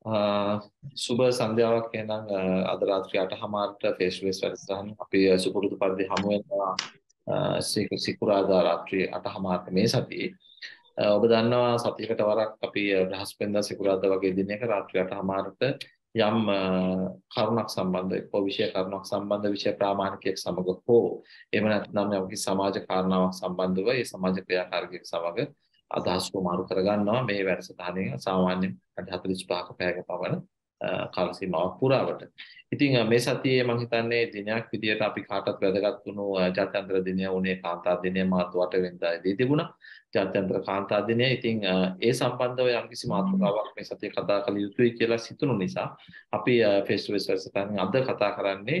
සුබ සන්ධ්‍යාවක් එහෙනම් අද රාත්‍රී 8:00ට ෆේස් ටු ෆේස් වැඩසටහන අපි සුපුරුදු පරිදි හමු වෙනවා සිකුරාදා රාත්‍රී 8:00ට මේ සතියේ ඔබ දන්නවා සතියකට වරක් අපි බ්‍රහස්පතින්දා සිකුරාදා වගේ දිනයක රාත්‍රී 8:00ට යම් කරුණක් සම්බන්ධ එක්කෝ විෂය කරුණක් සම්බන්ධ විෂය ප්‍රාමාණිකයක් සමග හෝ එහෙම නැත්නම් යම්කිසි සමාජ කාරණාවක් සම්බන්ධව ඒ සමාජ ක්‍රියාකාරකයක් සමග අදහස් මාරු කරගන්නවා මේ වැඩසටහනේ සාමාන්‍යයෙන් 45ක පැයක පමණ කාල සීමාවක් පුරාවට. ඉතින් මේ සතියේ මම හිතන්නේ දිනයක් විදියට අපි කාටත් වැදගත් වුණු ජාත්‍යන්තර දිනය උනේ කාන්තා දිනය මාර්තු 8 වෙනිදාදී තිබුණා. ජාත්‍යන්තර කාන්තා දිනය. ඉතින් ඒ සම්බන්ධව යම්කිසි මාතෘකාවක් මේ සතියේ කතා කළ යුතුයි කියලා සිතුණු නිසා අපි face to face වැඩසටහනින් අද කතා කරන්නේ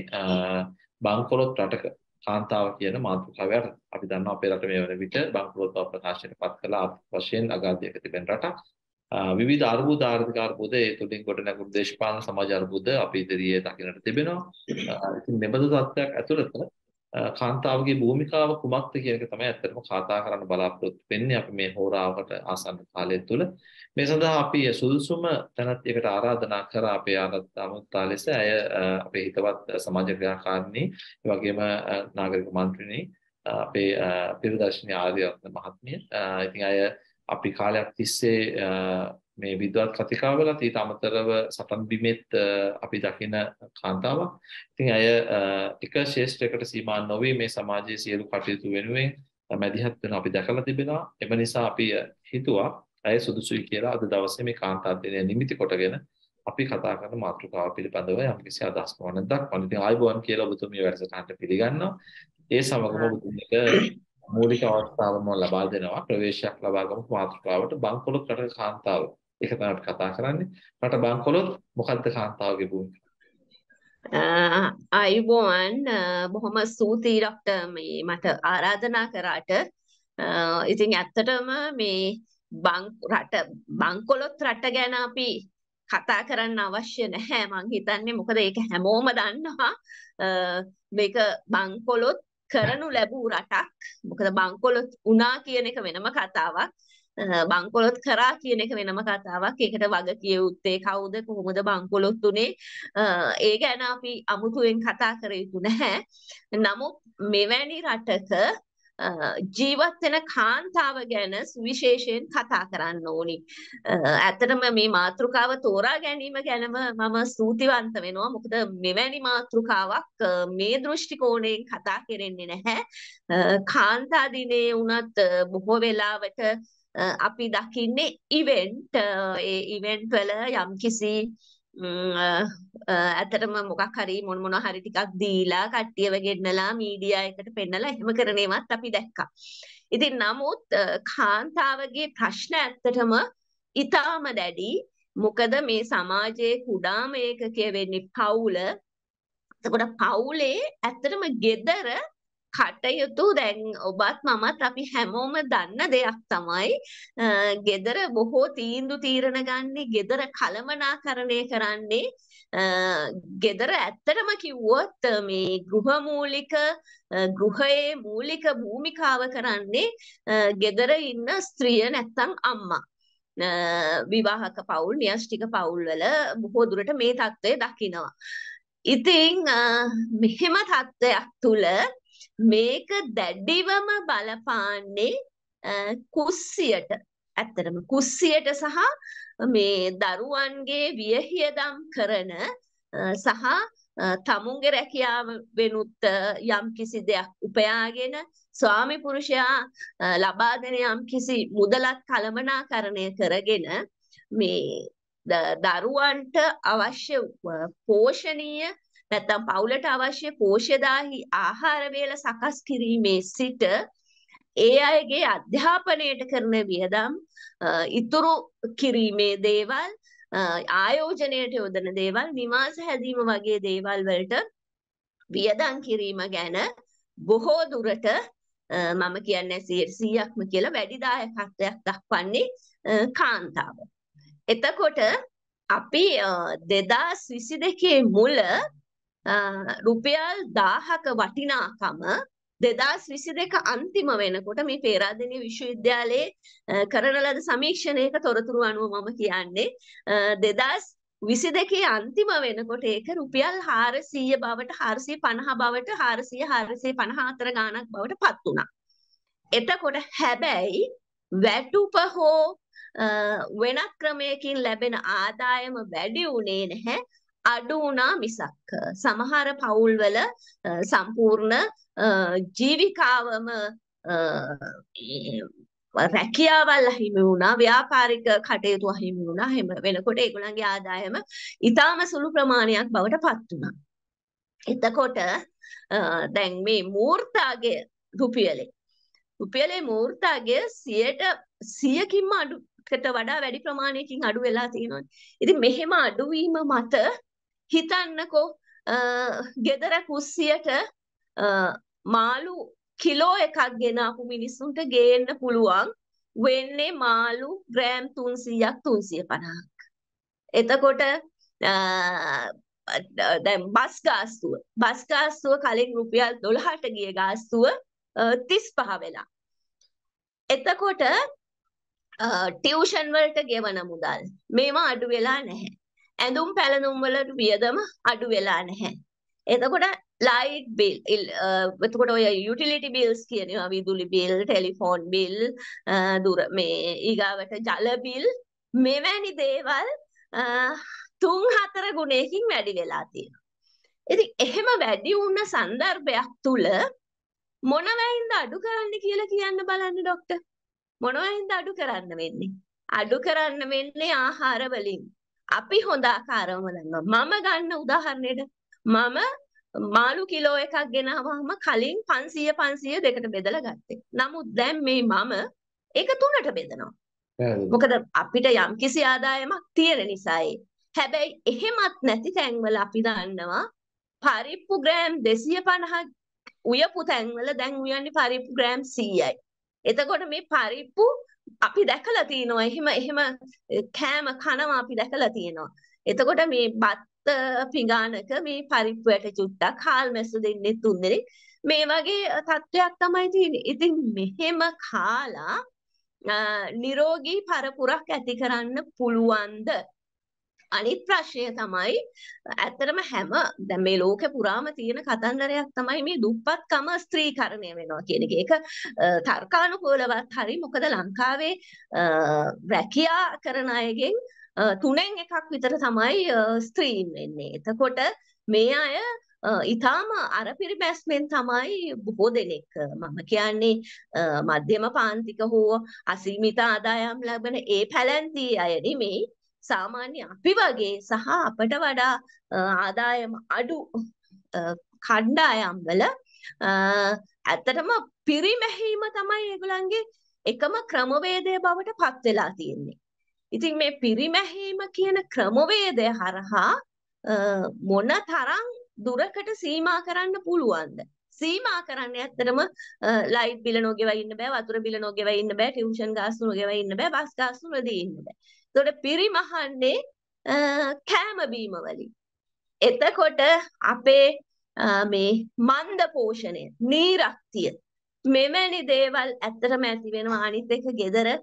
බංකොලොත් රටක කාන්තාව කියන මාතෘකාව යට අපි දන්නවා අපේ රට මේ වන විට බංකොලොත් බව ප්‍රකාශයට පත් කළ ආර්ථික වශයෙන් අගාධයක තිබෙන රටක්. විවිධ අර්බුද ආර්ථික අර්බුද ඒ තුලින් ගොඩනැගුණු දේශපාලන සමාජ අර්බුද අපි ඉදිරියේ දකින්නට තිබෙනවා. ඉතින් මෙබඳු තත්ත්වයක් ඇතුළත කාන්තාවගේ භූමිකාව කුමක්ද කියන එක තමයි ඇත්තටම කතා කරන්න බලාපොරොත්තු වෙන්නේ අපි මේ හෝරාවකට ආසන්න කාලය තුළ. මේ සඳහා අපි සුදුසුම තැනැත්තියකට ආරාධනා කර අපේ ආරාධනාමුත්තා ලෙස ඇය අපේ හිතවත් සමාජ ක්‍රියාකාරිණී, ඒ වගේම නාගරික මන්ත්‍රිණී අපේ පිරිදර්ශනීය ආර්යරත්න මහත්මිය. ඉතින් ඇය අපි කාලයක් තිස්සේ මේ විද්වත් කතිකාව වෙලා ඊට අමතරව සටන් බිමෙත් අපි දකින කාන්තාවක්. ඉතින් අය එක ශේෂ්ත්‍රයකට සීමා නොවේ මේ සමාජයේ සියලු කටයුතු වෙනුවෙන් මැදිහත් වෙන අපි දැකලා තිබෙනවා. එම නිසා අපි හිතුවා අය සුදුසුයි කියලා අද දවසේ මේ කාන්තා දිනය නිමිති කොටගෙන අපි කතා කරන මාතෘකාව පිළිබඳව යම්කිසි අදහස් පවණක් දක්වන. ඉතින් ආයුබෝවන් කියලා ඔබතුමිය වැඩසටහනට පිළිගන්නවා. ඒ සමගම ඔබතුමියට මූලික අවස්ථාවම ලබා දෙනවා. ප්‍රවේශයක් ලබා ගමු මාතෘකාවට බංකොලොත් රටක කාන්තාව ඒක තමයි කතා කරන්නේ. රට බංකොලොත් මොකද්ද කාන්තාවගේ භූමිකාව? අයිබෝන් බොහොම ස්තුතියි ඩොක්ටර් මේ මට ආරාධනා කරාට ඉතින් ඇත්තටම මේ බං රට බංකොලොත් රට ගැන අපි කතා කරන්න අවශ්‍ය නැහැ මං හිතන්නේ මොකද ඒක හැමෝම දන්නවා මේක බංකොලොත් කරනු ලැබූ රටක් මොකද බංකොලොත් වුණා කියන එක වෙනම කතාවක් බංකොලොත් කරා කියන එක වෙනම කතාවක්. ඒකට වග කියෙවුත්තේ කවුද කොහොමද බංකොලොත් උනේ? ඒ ගැන අපි අමුතුවෙන් කතා කර යුතු නැහැ. නමුත් මෙවැනි රටක ජීවත් වෙන කාන්තාව ගැන සුවිශේෂයෙන් කතා කරන්න ඕනි. ඇත්තටම මේ මාතෘකාව තෝරා ගැනීම ගැනම මම ස්තුතිවන්ත වෙනවා. මොකද මෙවැනි මාතෘකාවක් මේ දෘෂ්ටි කෝණයෙන් කතා කරෙන්නේ නැහැ. කාන්තා දිනේ වුණත් බොහෝ වෙලාවට Eh, අපි දකින්නේ ඉවෙන්ට් eh, ඒ ඉවෙන්ට් වල යම්කිසි eh, ඇත්තටම මොකක් හරි මොන මොන හරි ටිකක් දීලා කට්ටියව ගෙන්නලා මීඩියා එකට පෙන්නලා එහෙම කරන ඒවාත් අපි දැක්කා. ඉතින් නමුත් කාන්තාවගේ ප්‍රශ්න ඇත්තටම ඊටාම දැඩි. මොකද මේ සමාජයේ කුඩාම ඒකකය වෙන්නේ පවුල. එතකොට පවුලේ ඇත්තටම gedara කටයුතු දැන් ඔබත් මමත් අපි හැමෝම දන්න දෙයක් තමයි ගෙදර බොහෝ තීන්දු තීරණ ගන්නේ ගෙදර කලමනාකරණය කරන්නේ ගෙදර ඇත්තටම කිව්වොත් මේ ගෘහ මූලික ගෘහයේ මූලික භූමිකාව කරන්නේ ගෙදර ඉන්න ස්ත්‍රිය නැත්තම් අම්මා විවාහක පවුල් න්‍යෂ්ටික පවුල්වල බොහෝ දුරට මේ தත්ත්වය දකිනවා. ඉතින් මෙහෙම தත්ත්වයක් තුල මේක දැඩිවම බලපාන්නේ කුස්සියට ඇත්තටම කුස්සියට සහ මේ දරුවන්ගේ වියහියදම් කරන සහ තමුන්ගේ රැකියාව වෙනුත් යම් කිසි දෙයක් උපයාගෙන ස්වාමි පුරුෂයා ලබා දෙන යම් කිසි මුදලක් කළමනාකරණය කරගෙන මේ දරුවන්ට අවශ්‍ය පෝෂණීය නැත්නම් පවුලට අවශ්‍ය පෝෂ්‍යදාහි ආහාර වේල සකස් කිරීමේ සිට ඒ අයගේ අධ්‍යාපනයට කරන වියදම් ඉතුරු කිරීමේ දේවල් ආයෝජනයට යොදන දේවල් නිවාස හැදීම වගේ දේවල් වලට වියදම් කිරීම ගැන බොහෝ දුරට මම කියන්නේ 100%ක්ම කියලා වැඩි දායකත්වයක් දක්වන්නේ කාන්තාව. එතකොට අපි 2022 මුල රුපියල් 1000ක වටිනාකම 2022 අන්තිම වෙනකොට මේ පේරාදෙණිය විශ්වවිද්‍යාලයේ කරන ලද සමීක්ෂණයක තොරතුරු අනුව මම කියන්නේ 2022 අන්තිම වෙනකොට ඒක රුපියල් 400 බවට 450 බවට 400 454 ගාණක් බවට පත් වුණා. එතකොට හැබැයි වැටුප හෝ වෙනත් ක්‍රමයකින් ලැබෙන ආදායම වැඩි වුණේ නැහැ අඩු වුණා මිසක් සමහර පවුල්වල සම්පූර්ණ ජීවිකාවම රැකියාවල් අහිමි වුණා ව්‍යාපාරික කටයුතු අහිමි වුණා එහෙම වෙනකොට ඒගොල්ලන්ගේ ආදායම ඊටාම සුළු ප්‍රමාණයක් බවට පත් වුණා. එතකොට දැන් මේ මූර්තාගය රුපියලේ රුපියලේ මූර්තාගය 100ට 100කින්ම අඩුකට වඩා වැඩි ප්‍රමාණයකින් අඩු වෙලා තියෙනවා. ඉතින් මෙහෙම අඩුවීම මත හිතන්නකෝ ගෙදර කුස්සියට මාළු කිලෝ එකක් ගෙනාපු මිනිස්සුන්ට ගේන්න පුළුවන් වෙන්නේ මාළු ග්‍රෑම් 300ක් 350ක්. එතකොට දැන් බස් ගාස්තුව බස් ගාස්තුව කලින් රුපියල් 12ට ගිය ගාස්තුව 35 වෙලා. එතකොට ටියුෂන් වලට ගෙවන මුදල් මේවා අඩු වෙලා නැහැ. ඇඳුම් පැළඳුම් වලට වියදම අඩු වෙලා නැහැ. එතකොට ලයිට් බිල් එතකොට ඔය යුටිලිටි බිල්ස් කියනවා විදුලි බිල්, ටෙලිෆෝන් බිල්, දුර මේ ඊගාවට ජල බිල් මෙවැනි දේවල් තුන් හතර ගුණයකින් වැඩි වෙලා තියෙනවා. ඉතින් එහෙම වැඩි වුණ સંદર્ભයක් තුල මොනවයින්ද අඩු කරන්න කියලා කියන්න බලන්න ડોක්ටර්. මොනවයින්ද අඩු කරන්න වෙන්නේ? අඩු කරන්න වෙන්නේ ආහාර වලින්. අපි හොඳ ආකාරවම දන්නවා. මම ගන්න උදාහරණයට මම මාළු කිලෝ එකක් ගෙනාවාම කලින් 500 500 දෙකට බෙදලා ගත්තේ. නමුත් දැන් මේ මම ඒක තුනට බෙදනවා. මොකද අපිට යම්කිසි ආදායමක් තියෙන නිසා හැබැයි එහෙමත් නැති තැන්වල අපි දන්නවා පරිප්පු ග්‍රෑම් 250 උයපු තැන්වල දැන් උයන්නේ පරිප්පු ග්‍රෑම් 100යි. එතකොට මේ පරිප්පු අපි දැකලා තියෙනවා එහෙම එහෙම කෑම කනවා අපි දැකලා තියෙනවා. එතකොට මේ බත් පිඟානක මේ පරිප්පුවට චුට්ටක් හාල් මැස්සු දෙන්නේ තුන් දෙනෙක් මේ වගේ තත්වයක් තමයි තියෙන්නේ. ඉතින් මෙහෙම කාලා නිරෝගී පරපුරක් ඇති කරන්න පුළුවන්ද අනිත් ප්‍රශ්නය තමයි ඇත්තටම හැම දැන් මේ ලෝකෙ පුරාම තියෙන කතන්දරයක් තමයි මේ දුප්පත්කම ස්ත්‍රීකරණය වෙනවා කියන එක. ඒක තර්කානුකූලවත් හරි මොකද ලංකාවේ රැකියා කරන අයගෙන් තුනෙන් එකක් විතර තමයි ස්ත්‍රීන් වෙන්නේ. එතකොට මේ අය ඉතාම අර පිරිමැස්මෙන් තමයි බොහෝ දෙනෙක් මම කියන්නේ මධ්‍යම පාන්තික හෝ අසීමිත ආදායම් ලැබෙන ඒ පැලැන්තිය අය නෙමෙයි සාමාන්‍ය අපි වගේ සහ අපට වඩා ආදායම අඩු කණ්ඩායම් වල ඇත්තටම පිරිමැහීම තමයි ඒගොල්ලන්ගේ එකම ක්‍රමවේදය බවට පත් වෙලා තියෙන්නේ. ඉතින් මේ පිරිමැහීම කියන ක්‍රමවේදය හරහා මොන තරම් දුරකට සීමා කරන්න පුළුවන්ද? සීමා කරන්නේ ඇත්තටම ලයිට් බිල නොගෙවයි ඉන්න බෑ වතුර බිල නොගෙවයි ඉන්න බෑ ටියුෂන් ගාස්තු නොගෙවයි ඉන්න බෑ බස් ගාස්තු නොදී ඉන්න බෑ එතකොට පිරිමහන්නේ කෑම බීම වලින්. එතකොට අපේ මේ මන්ද පෝෂණය, නීරක්තිය මෙවැනි දේවල් ඇත්තටම ඇති වෙනවා අනිත් එක gedara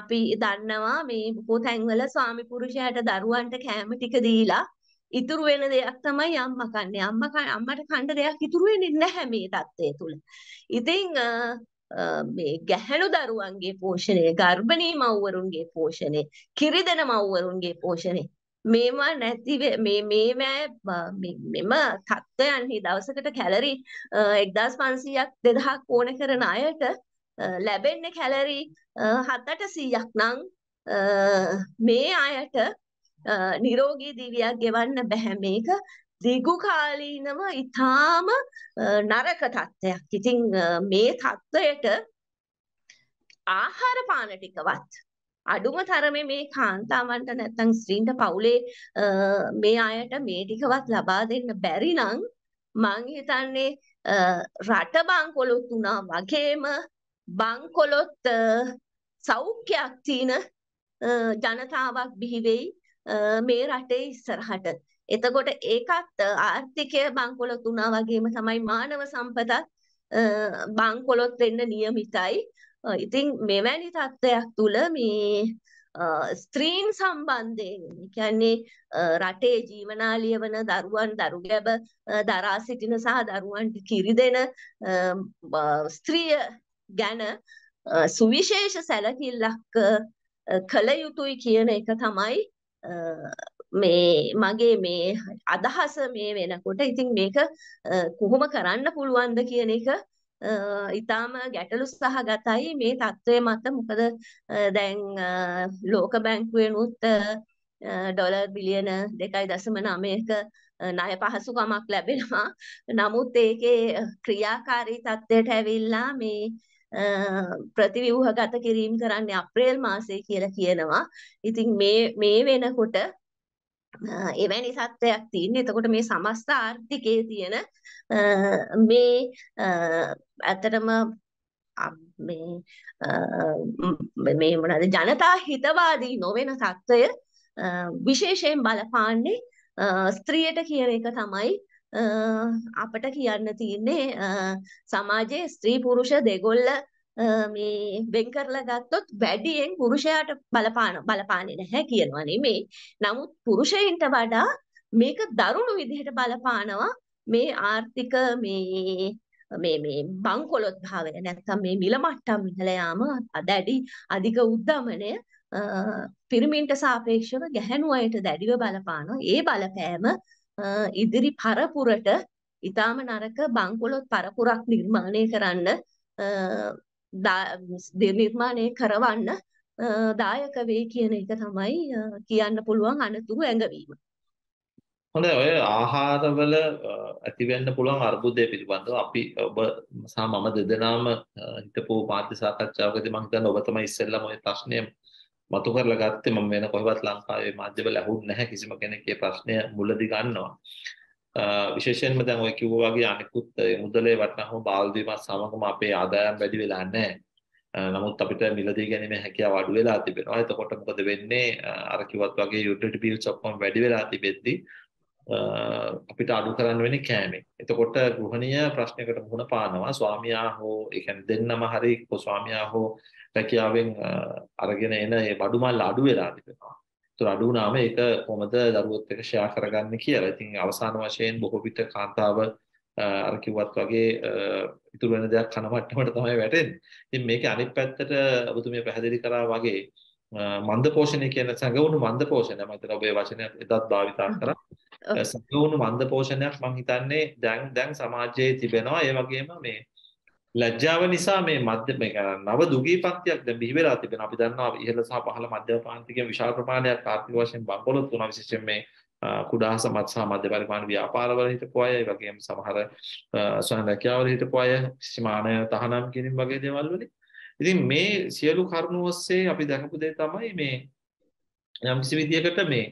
අපි දන්නවා මේ බොහෝ තැන්වල ස්වාමි පුරුෂයාට දරුවන්ට කෑම ටික දීලා ඉතුරු වෙන දෙයක් තමයි අම්මා කන්නේ. අම්මා අම්මට කන්න දෙයක් ඉතුරු වෙන්නේ නැහැ මේ தත්ත්වය තුල. ඉතින් මේ ගැහැණු දරුවන්ගේ පෝෂණය, ගර්භණී මව්වරුන්ගේ පෝෂණය, කිරිදෙන මව්වරුන්ගේ පෝෂණය මේවා නැති මේ මේ මෙම තත්ත්වයන්හි දවසකට කැලරි 1500ක් 2000ක් ඕන කරන අයට ලැබෙන්නේ කැලරි 7-800ක් නම් මේ අයට නිරෝගී දිවියක් ගෙවන්න බැහැ මේක දිගු කාලීනව ඊටාම නරක තත්ත්වයක්. ඉතින් මේ තත්ත්වයට ආහාර පාන ටිකවත් අඩුම තරමේ මේ කාන්තාවන්ට නැත්තම් ස්ත්‍රීන්ට පවුලේ මේ අයට මේ ටිකවත් ලබා දෙන්න බැරි නම් මං හිතන්නේ රට බංකොලොත් වුණා වගේම බංකොලොත් සෞඛ්‍යයක් තියෙන ජනතාවක් බිහි වෙයි මේ රටේ ඉස්සරහට එතකොට ඒකත් ආර්ථිකය බංකොලොත් වුණා වගේම තමයි මානව සම්පතත් බංකොලොත් වෙන්න નિયમિતයි. ඉතින් මෙවැනි තත්ත්වයක් තුල මේ ස්ත්‍රීන් සම්බන්ධයෙන් කියන්නේ රටේ ජීවනාලිය වන දරුවන් දරුගැබ දරා සිටින සහ දරුවන්ට කිරි දෙන ස්ත්‍රිය ගැන සුවිශේෂ සැලකිල්ලක් කළ යුතුයි කියන එක තමයි මේ මගේ මේ අදහස මේ වෙනකොට ඉතින් මේක කොහොම කරන්න පුළුවන්ද කියන එක ඉතාම ගැටලු සහගතයි මේ தત્ත්වය මත මොකද දැන් ලෝක බැංකුවෙනුත් ඩොලර් බිලියන 2.9ක ණය පහසුකමක් ලැබෙනවා නමුත් ඒකේ ක්‍රියාකාරී தත්ත්වයට ඇවිල්ලා මේ ප්‍රතිව්‍යුහගත කිරීම කරන්නේ අප්‍රේල් මාසයේ කියලා කියනවා. ඉතින් මේ මේ වෙනකොට එවැනි සත්වයක් තියෙන්නේ. එතකොට මේ සමස්ත ආර්ථිකයේ තියෙන මේ ඇත්තටම මේ මේ මොනවාද ජනතා හිතවාදී නොවන සත්වය විශේෂයෙන් බලපාන්නේ ස්ත්‍රියට කියන එක තමයි අපට කියන්න තියන්නේ සමාජයේ ස්ත්‍රී පුරුෂ දෙගොල්ල මේ වෙන් කරලා ගත්තොත් වැඩියෙන් පුරුෂයාට බලපාන බලපාන්නේ නැහැ කියනවා නෙමේ. නමුත් පුරුෂයින්ට වඩා මේක දරුණු විදිහට බලපානවා මේ ආර්ථික මේ මේ මේ බංකොලොත් භාවය නැත්නම් මේ මිල මට්ටම් ඉහළ යාම දැඩි අධික උද්දමනය පිරිමින්ට සාපේක්ෂව ගැහැණු අයට දැඩිව බලපානවා ඒ බලපෑම ඉදිරි පරපුරට ඊටාම නරක බංකොලොත් පරපුරක් නිර්මාණය කරන්න නිර්මාණය කරවන්න දායක වෙයි කියන එක තමයි කියන්න පුළුවන් අනතුරු ඇඟවීම. හොඳයි ඔය ආහාරවල ඇතිවෙන්න පුළුවන් අර්බුදය පිළිබඳව අපි ඔබ සහ මම දෙදෙනාම හිතපු මාධ්‍ය සාකච්ඡාවකදී මම හිතන්නේ ඔබ තමයි ඉස්සෙල්ලම ওই ප්‍රශ්නය මතු කරලා ගත්තේ මම වෙන කොහෙවත් ලංකාවේ මාධ්‍යවල ඇහුන්නේ නැහැ කිසිම කෙනෙක්ගේ ප්‍රශ්නය මුලදි ගන්නවා. විශේෂයෙන්ම දැන් ඔය කිව්වා වගේ අනිකුත් මුදලේ වටනහම බාල්දීමත් සමගම අපේ ආදායම් වැඩි වෙලා නැහැ. නමුත් අපිට මිලදී ගැනීමේ හැකියාව අඩු වෙලා තිබෙනවා. එතකොට මොකද වෙන්නේ? අර කිව්වත් වගේ යුටිලිටි බිල්ස් ඔක්කොම වැඩි වෙලා තිබෙද්දී අපිට අඩු කරන්න වෙන්නේ කෑමෙන්. එතකොට ගෘහණීය ප්‍රශ්නයකට මුහුණ පානවා. ස්වාමියා හෝ ඒ කියන්නේ දෙන්නම හරි ස්වාමියා හෝ රැකියාවෙන් අරගෙන එන මේ බඩු මල් අඩු වෙලා තිබෙනවා. ඒතර අඩු වුණාම ඒක කොහොමද දරුවොත් එක්ක ෂෙයා කරගන්නේ කියලා. ඉතින් අවසාන වශයෙන් බොහෝ විට කාන්තාව අර කිව්වත් වගේ ඉතුරු වෙන දෙයක් කන මට්ටමට තමයි වැටෙන්නේ. ඉතින් මේකේ අනිත් පැත්තට ඔබතුමිය පැහැදිලි කරා වගේ මන්ද පෝෂණය කියන සංගවුණු මන්ද පෝෂණය මම හිතන ඔබේ වචනය එදත් භාවිතා කරා. සංගවුණු මන්ද පෝෂණයක් මම හිතන්නේ දැන් දැන් සමාජයේ තිබෙනවා. ඒ වගේම මේ ලැජ්ජාව නිසා මේ මධ්‍යම නව දුගී පන්තියක් දැන් බිහි වෙලා තිබෙන අපි දන්නවා ඉහළ සහ පහළ මධ්‍යම පාන්තිකයේ විශාල ප්‍රමාණයක් ආර්ථික වශයෙන් බම්බලොත් වුණා විශේෂයෙන් මේ කුඩා සමත් සහ මධ්‍ය පරිමාණ ව්‍යාපාරවල හිටපු අය ඒ වගේම සමහර ස්වයං රැකියාවල හිටපු අය සීමානය තහනම් කිරීම වගේ දේවල් වලින් ඉතින් මේ සියලු කරුණු ඔස්සේ අපි දැකපු දේ තමයි මේ යම් කිසි විදියකට මේ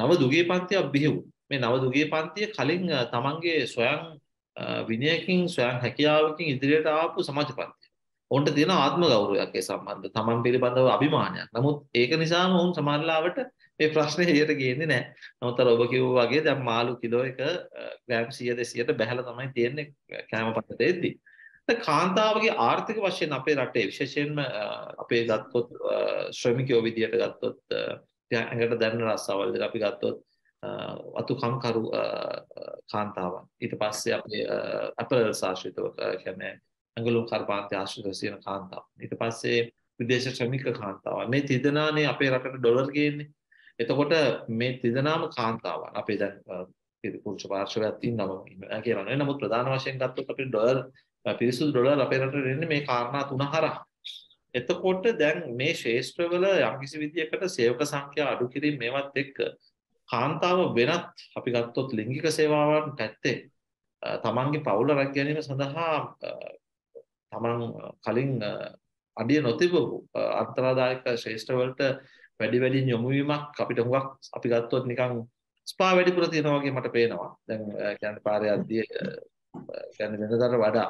නව දුගී පන්තියක් බිහි වුණා මේ නව දුගී පන්තිය කලින් තමන්ගේ ස්වයං විනයකින් ස්වයන් හැකියාවකින් ඉදිරියට ආපු සමාජපන්තිය. ඔවුන්ට තියෙන ආත්ම ගෞරවයක් ඒ සම්බන්ධ තමන් පිළිබඳව අභිමානයක්. නමුත් ඒක නිසාම ඔවුන් සමාජලාවට මේ ප්‍රශ්නේ එළියට ගේන්නේ නැහැ. නමුත් අර ඔබ කිව්වා වගේ දැන් මාළු කිලෝ එක ග්‍රෑම් 100 200ට බැහැලා තමයි තියෙන්නේ කෑම පතේදී. කාන්තාවගේ ආර්ථික වශයෙන් අපේ රටේ විශේෂයෙන්ම අපේ ගත්තොත් ශ්‍රමිකයෝ විදියට ගත්තොත් ඇඟට දැනෙන රස්සාවල් දෙක අපි ගත්තොත් අතුකංකරු කාන්තාවන් ඊට පස්සේ අපේ අපල සාශ්‍රිතව කියන්නේ ඇඟලුම් කර්මාන්තය ආශ්‍රිත සියන කාන්තාව ඊට පස්සේ විදේශ ශ්‍රමික කාන්තාවන් මේ තිදෙනානේ අපේ රටට ඩොලර් ගේන්නේ එතකොට මේ තිදෙනාම කාන්තාවන් අපේ දැන් පුරුෂ පාර්ශවයක් තියෙනවා ඉන්නවා කියලා නේ නමුත් ප්‍රධාන වශයෙන් ගත්තොත් අපේ ඩොලර් පිරිසුදු ඩොලර් අපේ රටට එන්නේ මේ කාරණා තුන හරහා එතකොට දැන් මේ ශේෂ්ත්‍රවල යම්කිසි විදිහකට සේවක සංඛ්‍යා අඩු කිරීම මේවත් එක්ක කාන්තාව වෙනත් අපි ගත්තොත් ලිංගික සේවාවන් පැත්තේ තමන්ගේ පවුල රැක ගැනීම සඳහා තමන් කලින් අඩිය නොතිබූ අන්තරාදායක ශ්‍රේෂ්ඨ වලට වැඩි වැඩියෙන් යොමු වීමක් අපිට හුඟක් අපි ගත්තොත් නිකන් ස්පා වැඩිපුර තියෙනවා වගේ මට පේනවා. දැන් කියන්නේ පාරේ අද්දී කියන්නේ වෙනදාට වඩා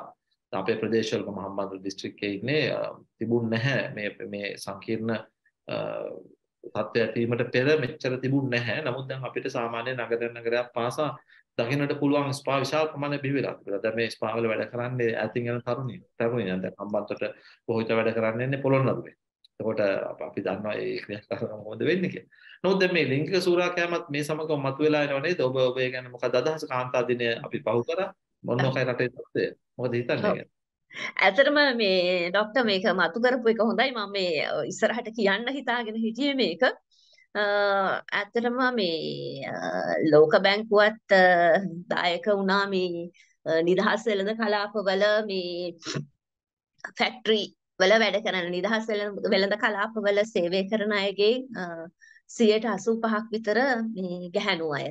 අපේ ප්‍රදේශවල මම හම්බන්තොට දිස්ත්‍රික්කයේ ඉන්නේ තිබුණ නැහැ මේ මේ සංකීර්ණ තත්ත්වය ඇතිවීමට පෙර මෙච්චර තිබුණ නැහැ. නමුත් දැන් අපිට සාමාන්‍ය නගර නගරයක් පාසා දකින්නට පුළුවන් ස්පා විශාල ප්‍රමාණයක් බිහි වෙලා තිබුණා. දැන් මේ ස්පා වල වැඩ කරන්නේ ඈතින් යන තරුණිය. තරුණිය දැන් අම්බන්තොට පොහිත වැඩ කරන්නේ ඉන්නේ පොළොන්නරුවේ. එතකොට අපි දන්නවා ඒ ක්‍රියාකාරකම් මොකද වෙන්නේ කියලා. නමුත් දැන් මේ ලිංගික සූරාකෑමත් මේ සමගම මතුවලා එනව නේද? ඔබ ඔබ ගැන මොකද අදහස? කාන්තා දිනය අපි පහු කරා. මොන ඔකයි රටේ තත්ත්වය? මොකද හිතන්නේ? ඇතරම මේ ડોක්ටර් මේක මතු කරපු එක හොඳයි මම මේ ඉස්සරහට කියන්න හිතාගෙන හිටියේ මේක ඇත්තටම මේ ලෝක බැංකුවත් දායක වුණා මේ නිදහස් වෙළඳ කලාපවල මේ ෆැක්ටරි වල වැඩ කරන නිදහස් වෙළඳ කලාපවල සේවය කරන අයගේ 85%ක් විතර මේ ගැහැණු අය.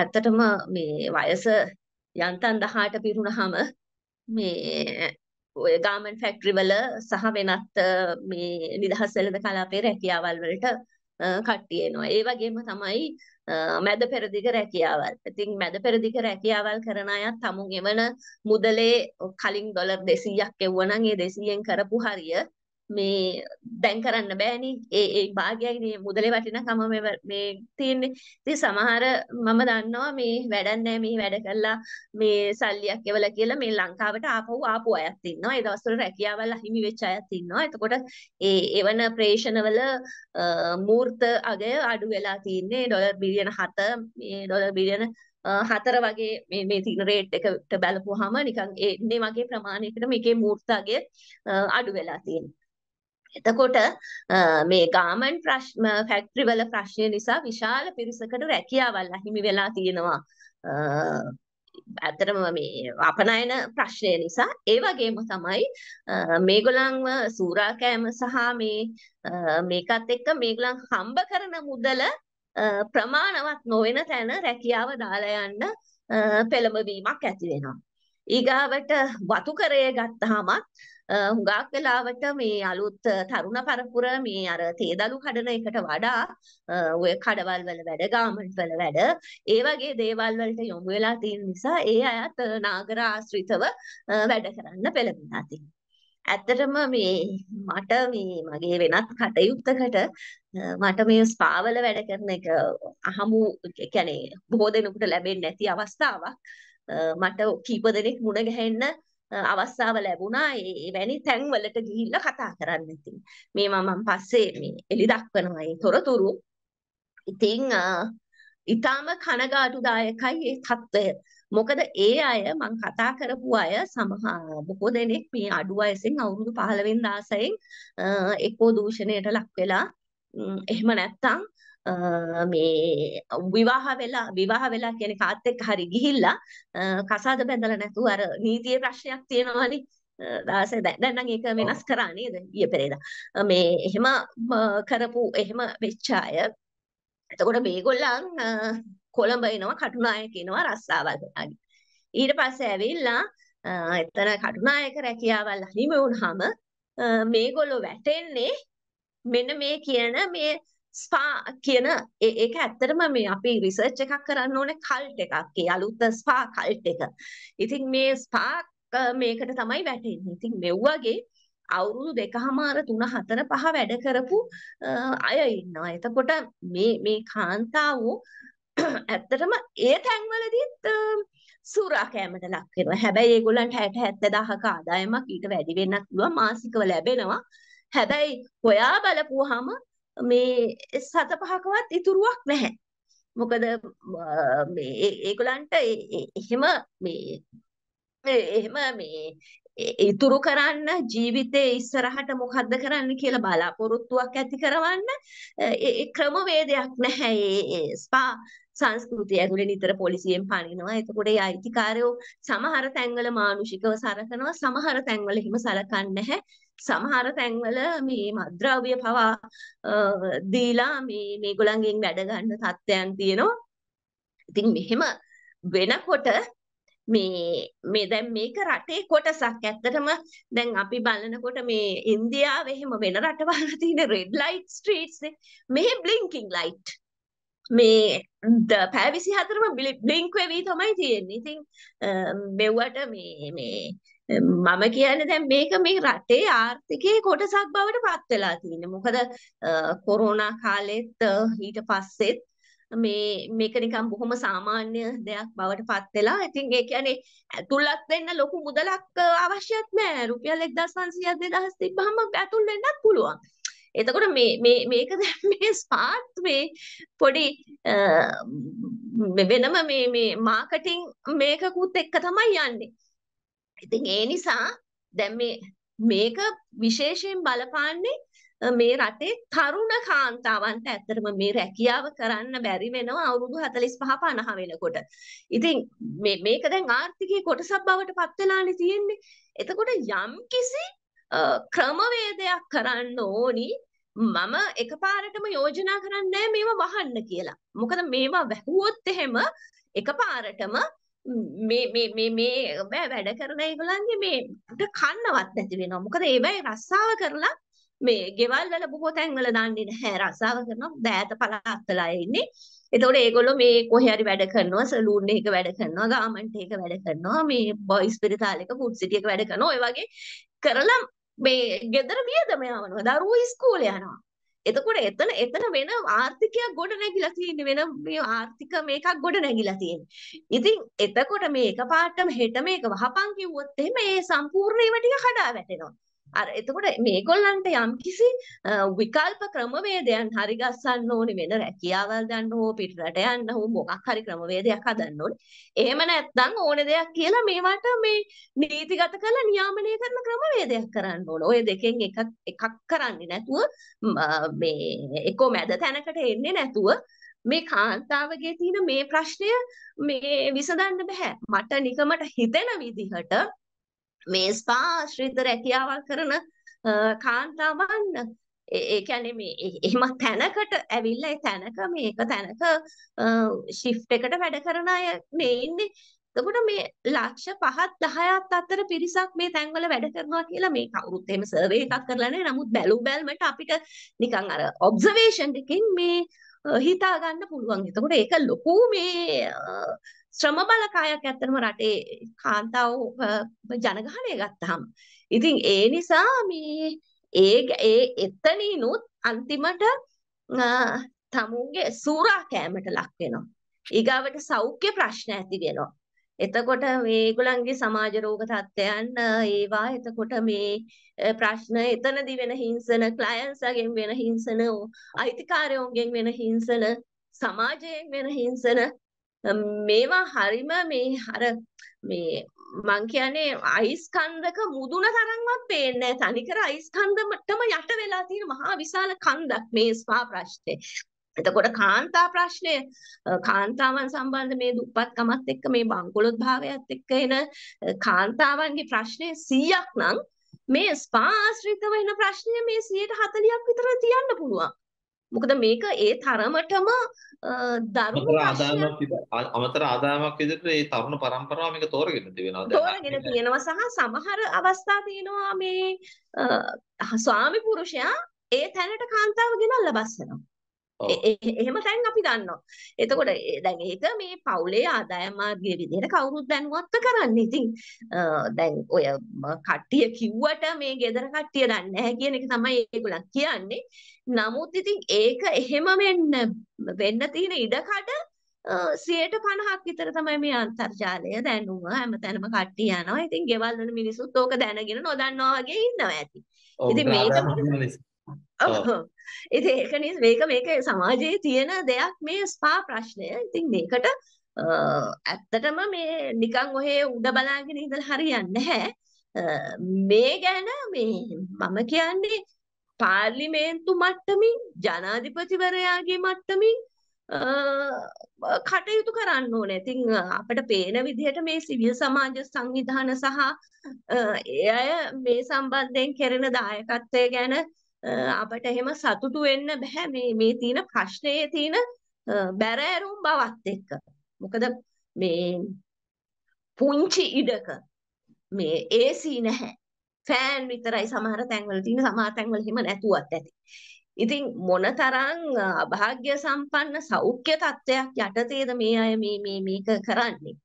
ඇත්තටම මේ වයස යන්තම් 18 පිරුණාම මේ ඔය ගාමන් ෆැක්ටරි වල සහ වෙනත් මේ නිදහස් වෙළඳ කලාපයේ රැකියාවල් වලට කට්ටිය එනවා. ඒ වගේම තමයි මැද පෙරදිග රැකියාවල්. ඉතින් මැද පෙරදිග රැකියාවල් කරන අය තමුන් එවන මුදලේ කලින් ඩොලර් 200ක් එවුවනම් ඒ 200ෙන් කරපු හරිය මේ දැන් කරන්න බෑනේ ඒ ඒ භාගයයි මුදලේ වටිනකම මේ මේ තියෙන්නේ ඉතින් සමහර මම දන්නවා මේ වැඩක් නැහැ මේ වැඩ කළා මේ සල්ලියක් එවලා කියලා මේ ලංකාවට ආපහු ආපු අයත් ඉන්නවා ඒ දවස්වල රැකියාවල් අහිමි වෙච්ච අයත් ඉන්නවා එතකොට ඒ එවන ප්‍රේෂණවල මූර්ත අගය අඩු වෙලා තින්නේ ඩොලර් බිලියන 7 මේ ඩොලර් බිලියන හතර වගේ මේ මේ තියෙන රේට් එකට බලපුවාම නිකන් එන්නේ වගේ ප්‍රමාණයකට මේකේ මූර්ත අගය අඩු වෙලා තියෙනවා එතකොට මේ ගාමන් ප්‍රශ්න ෆැක්ටරි වල ප්‍රශ්නය නිසා විශාල පිරිසකට රැකියාවල් අහිමි වෙලා තියෙනවා. ඇත්තටම මේ අපනයන ප්‍රශ්නය නිසා ඒ වගේම තමයි මේගොල්ලන්ව සූරා කෑම සහ මේ මේකත් එක්ක මේගොල්ලන් හම්බ කරන මුදල ප්‍රමාණවත් නොවන තැන රැකියාව දාලා යන්න පෙළඹවීමක් ඇති වෙනවා. ඊගාවට වතුකරය ගත්තාමත් හුඟක් වෙලාවට මේ අලුත් තරුණ පරපුර මේ අර තේදලු කඩන එකට වඩා ඔය කඩවල් වල වැඩ ගාමන්ට් වල වැඩ ඒ වගේ දේවල් වලට යොමු වෙලා තියෙන නිසා ඒ අයත් නාගර ආශ්‍රිතව වැඩ කරන්න පෙළඹෙනවා ඇත්තටම මේ මට මේ මගේ වෙනත් කටයුත්තකට මට මේ ස්පා වල වැඩ කරන එක අහමු කියන්නේ බොහෝ දෙනෙකුට ලැබෙන්නේ නැති අවස්ථාවක් මට කීප දෙනෙක් මුණ ගැහෙන්න අවස්ථාව ලැබුණා ඒ වැනි තැන්වලට ගිහිල්ලා කතා කරන්න ඉතින් මේවා මම පස්සේ මේ එලි දක්වනවා ඒ තොරතුරු ඉතින් ඊටාම කනගාටුදායකයි ඒ தত্ত্বය මොකද ඒ අය මං කතා කරපු අය සමහර බොහෝ දෙනෙක් මේ අඩු වයසෙන් අවුරුදු 15 16න් එක්කෝ දූෂණයට ලක් වෙලා එහෙම නැත්තම් මේ විවාහ වෙලා විවාහ වෙලා කියන්නේ කාත් එක්ක හරි ගිහිල්ලා කසාද බැඳලා නැතුව අර නීතියේ ප්‍රශ්නයක් තියෙනවනේ දාසේ දැන් නම් ඒක වෙනස් කරා නේද ඊයේ පෙරේදා මේ එහෙම කරපු එහෙම වෙච්ච අය එතකොට මේගොල්ලන් කොළඹ එනවා කටුනායක එනවා රස්සාවල් හොයාගෙන ඊට පස්සේ ඇවිල්ලා එතන කටුනායක රැකියාවල් හිමි වුණාම මේගොල්ලෝ වැටෙන්නේ මෙන්න මේ කියන මේ ස්පා කියන ඒක ඇත්තටම මේ අපි රිසර්ච් එකක් කරන්න ඕනේ කල්ට් එකක්. ඒ අලුත් ස්පා කල්ට් එක. ඉතින් මේ ස්පා මේකට තමයි වැටෙන්නේ. ඉතින් මෙව්වගේ අවුරුදු දෙකමාර තුන හතර පහ වැඩ කරපු අය ඉන්නවා. එතකොට මේ මේ කාන්තාවෝ ඇත්තටම ඒ තැන්වලදීත් සූරා කෑමට ලක් වෙනවා. හැබැයි ඒගොල්ලන්ට 60 70000ක ආදායමක් ඊට වැඩි වෙන්නත් පුළුවන් මාසිකව ලැබෙනවා. හැබැයි හොයා බලපුවාම මේ සත පහකවත් ඉතුරුවක් නැහැ. මොකද මේ ඒගොල්ලන්ට එහෙම මේ එහෙම මේ ඉතුරු කරන්න ජීවිතේ ඉස්සරහට මොකද්ද කරන්න කියලා බලාපොරොත්තුවක් ඇති කරවන්න ඒ ක්‍රමවේදයක් නැහැ ඒ ස්පා සංස්කෘතිය ඇතුලේ නිතර පොලිසියෙන් පනිනවා එතකොට ඒ අයිතිකාරයෝ සමහර තැන්වල මානුෂිකව සලකනවා සමහර තැන්වල එහෙම සලකන්නේ නැහැ සමහර තැන්වල මේ මද්ද්‍රව්‍ය පවා දීලා මේ මේගොල්ලන්ගෙන් වැඩ ගන්න තත්ත්වයන් තියෙනවා. ඉතින් මෙහෙම වෙනකොට මේ මේ දැන් මේක රටේ කොටසක් ඇත්තටම දැන් අපි බලනකොට මේ ඉන්දියාවේ එහෙම වෙන රටවල් තියෙන රෙඩ් ලයිට් ස්ට්‍රීට්ස් මේ බ්ලින්කින් ලයිට් මේ පැය 24ම බ්ලින්ක් වෙවි තමයි තියෙන්නේ. ඉතින් මෙව්වට මේ මේ මම කියන්නේ දැන් මේක මේ රටේ ආර්ථිකයේ කොටසක් බවට පත් වෙලා තියෙන්නේ. මොකද කොරෝනා කාලෙත් ඊට පස්සෙත් මේ මේක නිකන් බොහොම සාමාන්‍ය දෙයක් බවට පත් වෙලා. ඉතින් ඒ කියන්නේ ඇතුළත් වෙන්න ලොකු මුදලක් අවශ්‍යත් නෑ. රුපියල් 1500 2000 තිබ්බහම ඇතුල් වෙන්නත් පුළුවන්. එතකොට මේ මේ මේක දැන් මේ ස්පාට් මේ පොඩි වෙනම මේ මේ මාකටිං මේකකුත් එක්ක තමයි යන්නේ. ඉතින් ඒ නිසා දැන් මේ මේක විශේෂයෙන් බලපාන්නේ මේ රටේ තරුණ කාන්තාවන්ට ඇත්තටම මේ රැකියාව කරන්න බැරි වෙනවා අවුරුදු 45 50 වෙනකොට. ඉතින් මේ මේක දැන් ආර්ථිකයේ කොටසක් බවට පත් වෙලානේ තියෙන්නේ. එතකොට යම්කිසි ක්‍රමවේදයක් කරන්න ඕනි මම එකපාරටම යෝජනා කරන්නේ මේවා වහන්න කියලා. මොකද මේවා වැහුවොත් එහෙම එකපාරටම මේ මේ මේ මේ බෑ වැඩ කරන ඒගොල්ලන්ගේ මේට කන්නවත් නැති වෙනවා. මොකද ඒවයි රස්සාව කරලා මේ ගෙවල් වල බොහෝ තැන්වල දාන්නේ නැහැ. රස්සාව කරනවා දෑත පළාත්වලා ඉන්නේ. එතකොට ඒගොල්ලෝ මේ කොහේ හරි වැඩ කරනවා, සලූන් එකක වැඩ කරනවා, ගාමන්ට් එකක වැඩ කරනවා, මේ බොයිස් පිරිතාල එක, ෆුඩ් සිටි එක වැඩ කරනවා. ඔය වගේ කරලා මේ ගෙදර වියදම යවනවා. දරුවෝ ඉස්කෝලේ යනවා. එතකොට එතන එතන වෙන ආර්ථිකයක් ගොඩ නැගිලා තියෙන්නේ වෙන මේ ආර්ථික මේකක් ගොඩ නැගිලා තියෙන්නේ. ඉතින් එතකොට මේ එකපාරටම හෙට මේක වහපන් කිව්වොත් එහෙම ඒ සම්පූර්ණ ඒවා ටික කඩා වැටෙනවා. අර එතකොට මේගොල්ලන්ට යම්කිසි විකල්ප ක්‍රමවේදයන් හරි ගස්සන්න ඕනේ වෙන රැකියාවල් ගන්න ඕ පිටරට යන්න ඕ මොකක් හරි ක්‍රමවේදයක් හදන්න ඕනේ. එහෙම නැත්නම් ඕන දෙයක් කියලා මේවට මේ නීතිගත කරලා නියාමනය කරන ක්‍රමවේදයක් කරන්න ඕන. ওই දෙකෙන් එකක් එකක් කරන්නේ නැතුව මේ එකෝ මැද තැනකට එන්නේ නැතුව මේ කාන්තාවගේ තියෙන මේ ප්‍රශ්නය මේ විසඳන්න බෑ. මට නිකමට හිතෙන විදිහට මේ ස්පා ආශ්‍රිත රැකියාවල් කරන කාන්තාවන් ඒ කියන්නේ මේ එහෙම තැනකට ඇවිල්ලා ඒ තැනක මේක තැනක shift එකට වැඩ කරන අය මේ ඉන්නේ. එතකොට මේ ලක්ෂ 5ත් 10ත් අතර පිරිසක් මේ තැන්වල වැඩ කරනවා කියලා මේ කවුරුත් එහෙම සර්වේ එකක් කරලා නැහැ. නමුත් බැලු බැලමට අපිට නිකන් අර observation එකකින් මේ හිතා ගන්න පුළුවන්. එතකොට ඒක ලොකු මේ ශ්‍රම බලකායක් ඇත්තටම රටේ කාන්තාව ජනගහනය ගත්තාම. ඉතින් ඒ නිසා මේ ඒ ඒ එතනිනුත් අන්තිමට තමුන්ගේ සූරා කෑමට ලක් වෙනවා. ඊගාවට සෞඛ්‍ය ප්‍රශ්න ඇති වෙනවා. එතකොට මේගොල්ලන්ගේ සමාජ රෝග තත්ත්වයන් ඒවා එතකොට මේ ප්‍රශ්න එතනදී වෙන හිංසන ක්ලයන්ට්ස්ගෙන් වෙන හිංසන අයිතිකාරයෝගෙන් වෙන හිංසන සමාජයෙන් වෙන හිංසන මේවා හරිම මේ අර මේ මං කියන්නේ අයිස්කන්ධක මුදුන තරම්වත් පේන්නේ නැහැ. තනිකර අයිස්කන්ධමටම යට වෙලා තියෙන මහා විශාල කන්දක් මේ ස්පා ප්‍රශ්නේ. එතකොට කාන්තා ප්‍රශ්නය කාන්තාවන් සම්බන්ධ මේ දුප්පත්කමත් එක්ක මේ බංකොලොත් භාවයත් එක්ක එන කාන්තාවන්ගේ ප්‍රශ්නය 100ක් නම් මේ ස්පා ආශ්‍රිත වෙන ප්‍රශ්නය මේ 140ක් විතර තියන්න පුළුවන්. මොකද මේක ඒ තරමටම දරුණු ආදායමක් අමතර ආදායමක් විදිහට මේ තරුණ පරම්පරාව මේක තෝරගෙන තියෙනවා තෝරගෙන තියෙනවා සහ සමහර අවස්ථා තියෙනවා මේ ස්වාමි පුරුෂයා ඒ තැනට කාන්තාව ගෙනල්ලා බස්සනවා එහෙම තැන් අපි දන්නවා. එතකොට දැන් ඒක මේ පවුලේ ආදායම් මාර්ගයේ විදිහට කවුරුත් දැනුවත්ව කරන්නේ. ඉතින් දැන් ඔය කට්ටිය කිව්වට මේ ගෙදර කට්ටිය දන්නේ නැහැ කියන එක තමයි ඒගොල්ලන් කියන්නේ. නමුත් ඉතින් ඒක එහෙම වෙන්න වෙන්න තියෙන ඉඩකඩ 150ක් විතර තමයි මේ අන්තර්ජාලය දැනුම හැමතැනම කට්ටිය යනවා. ඉතින් ගෙවල් වල මිනිස්සුත් ඕක දැනගෙන නොදන්නවා වගේ ඉන්නවා ඇති. ඉතින් මේක ඉතින් ඒක නිසා මේක මේක සමාජයේ තියෙන දෙයක් මේ ස්පා ප්‍රශ්නය. ඉතින් මේකට ඇත්තටම මේ නිකන් ඔහේ උඩ බලාගෙන ඉඳලා හරියන්නේ නැහැ. මේ ගැන මේ මම කියන්නේ පාර්ලිමේන්තු මට්ටමින් ජනාධිපතිවරයාගේ මට්ටමින් කටයුතු කරන්න ඕනේ. ඉතින් අපිට පේන විදිහට මේ සිවිල් සමාජ සංවිධාන සහ ඒ අය මේ සම්බන්ධයෙන් කෙරෙන දායකත්වය ගැන අපට එහෙම සතුටු වෙන්න බෑ මේ මේ තියෙන ප්‍රශ්නයේ තියෙන බැරෑරුම් බවත් එක්ක. මොකද මේ පුංචි ඉඩක මේ AC නැහැ. ෆෑන් විතරයි සමහර තැන්වල තියෙන සමහර තැන්වල හිම නැතුවත් ඇති. ඉතින් මොනතරම් අභාග්‍ය සම්පන්න සෞඛ්‍ය තත්ත්වයක් යටතේද මේ අය මේ මේ මේක කරන්නේ.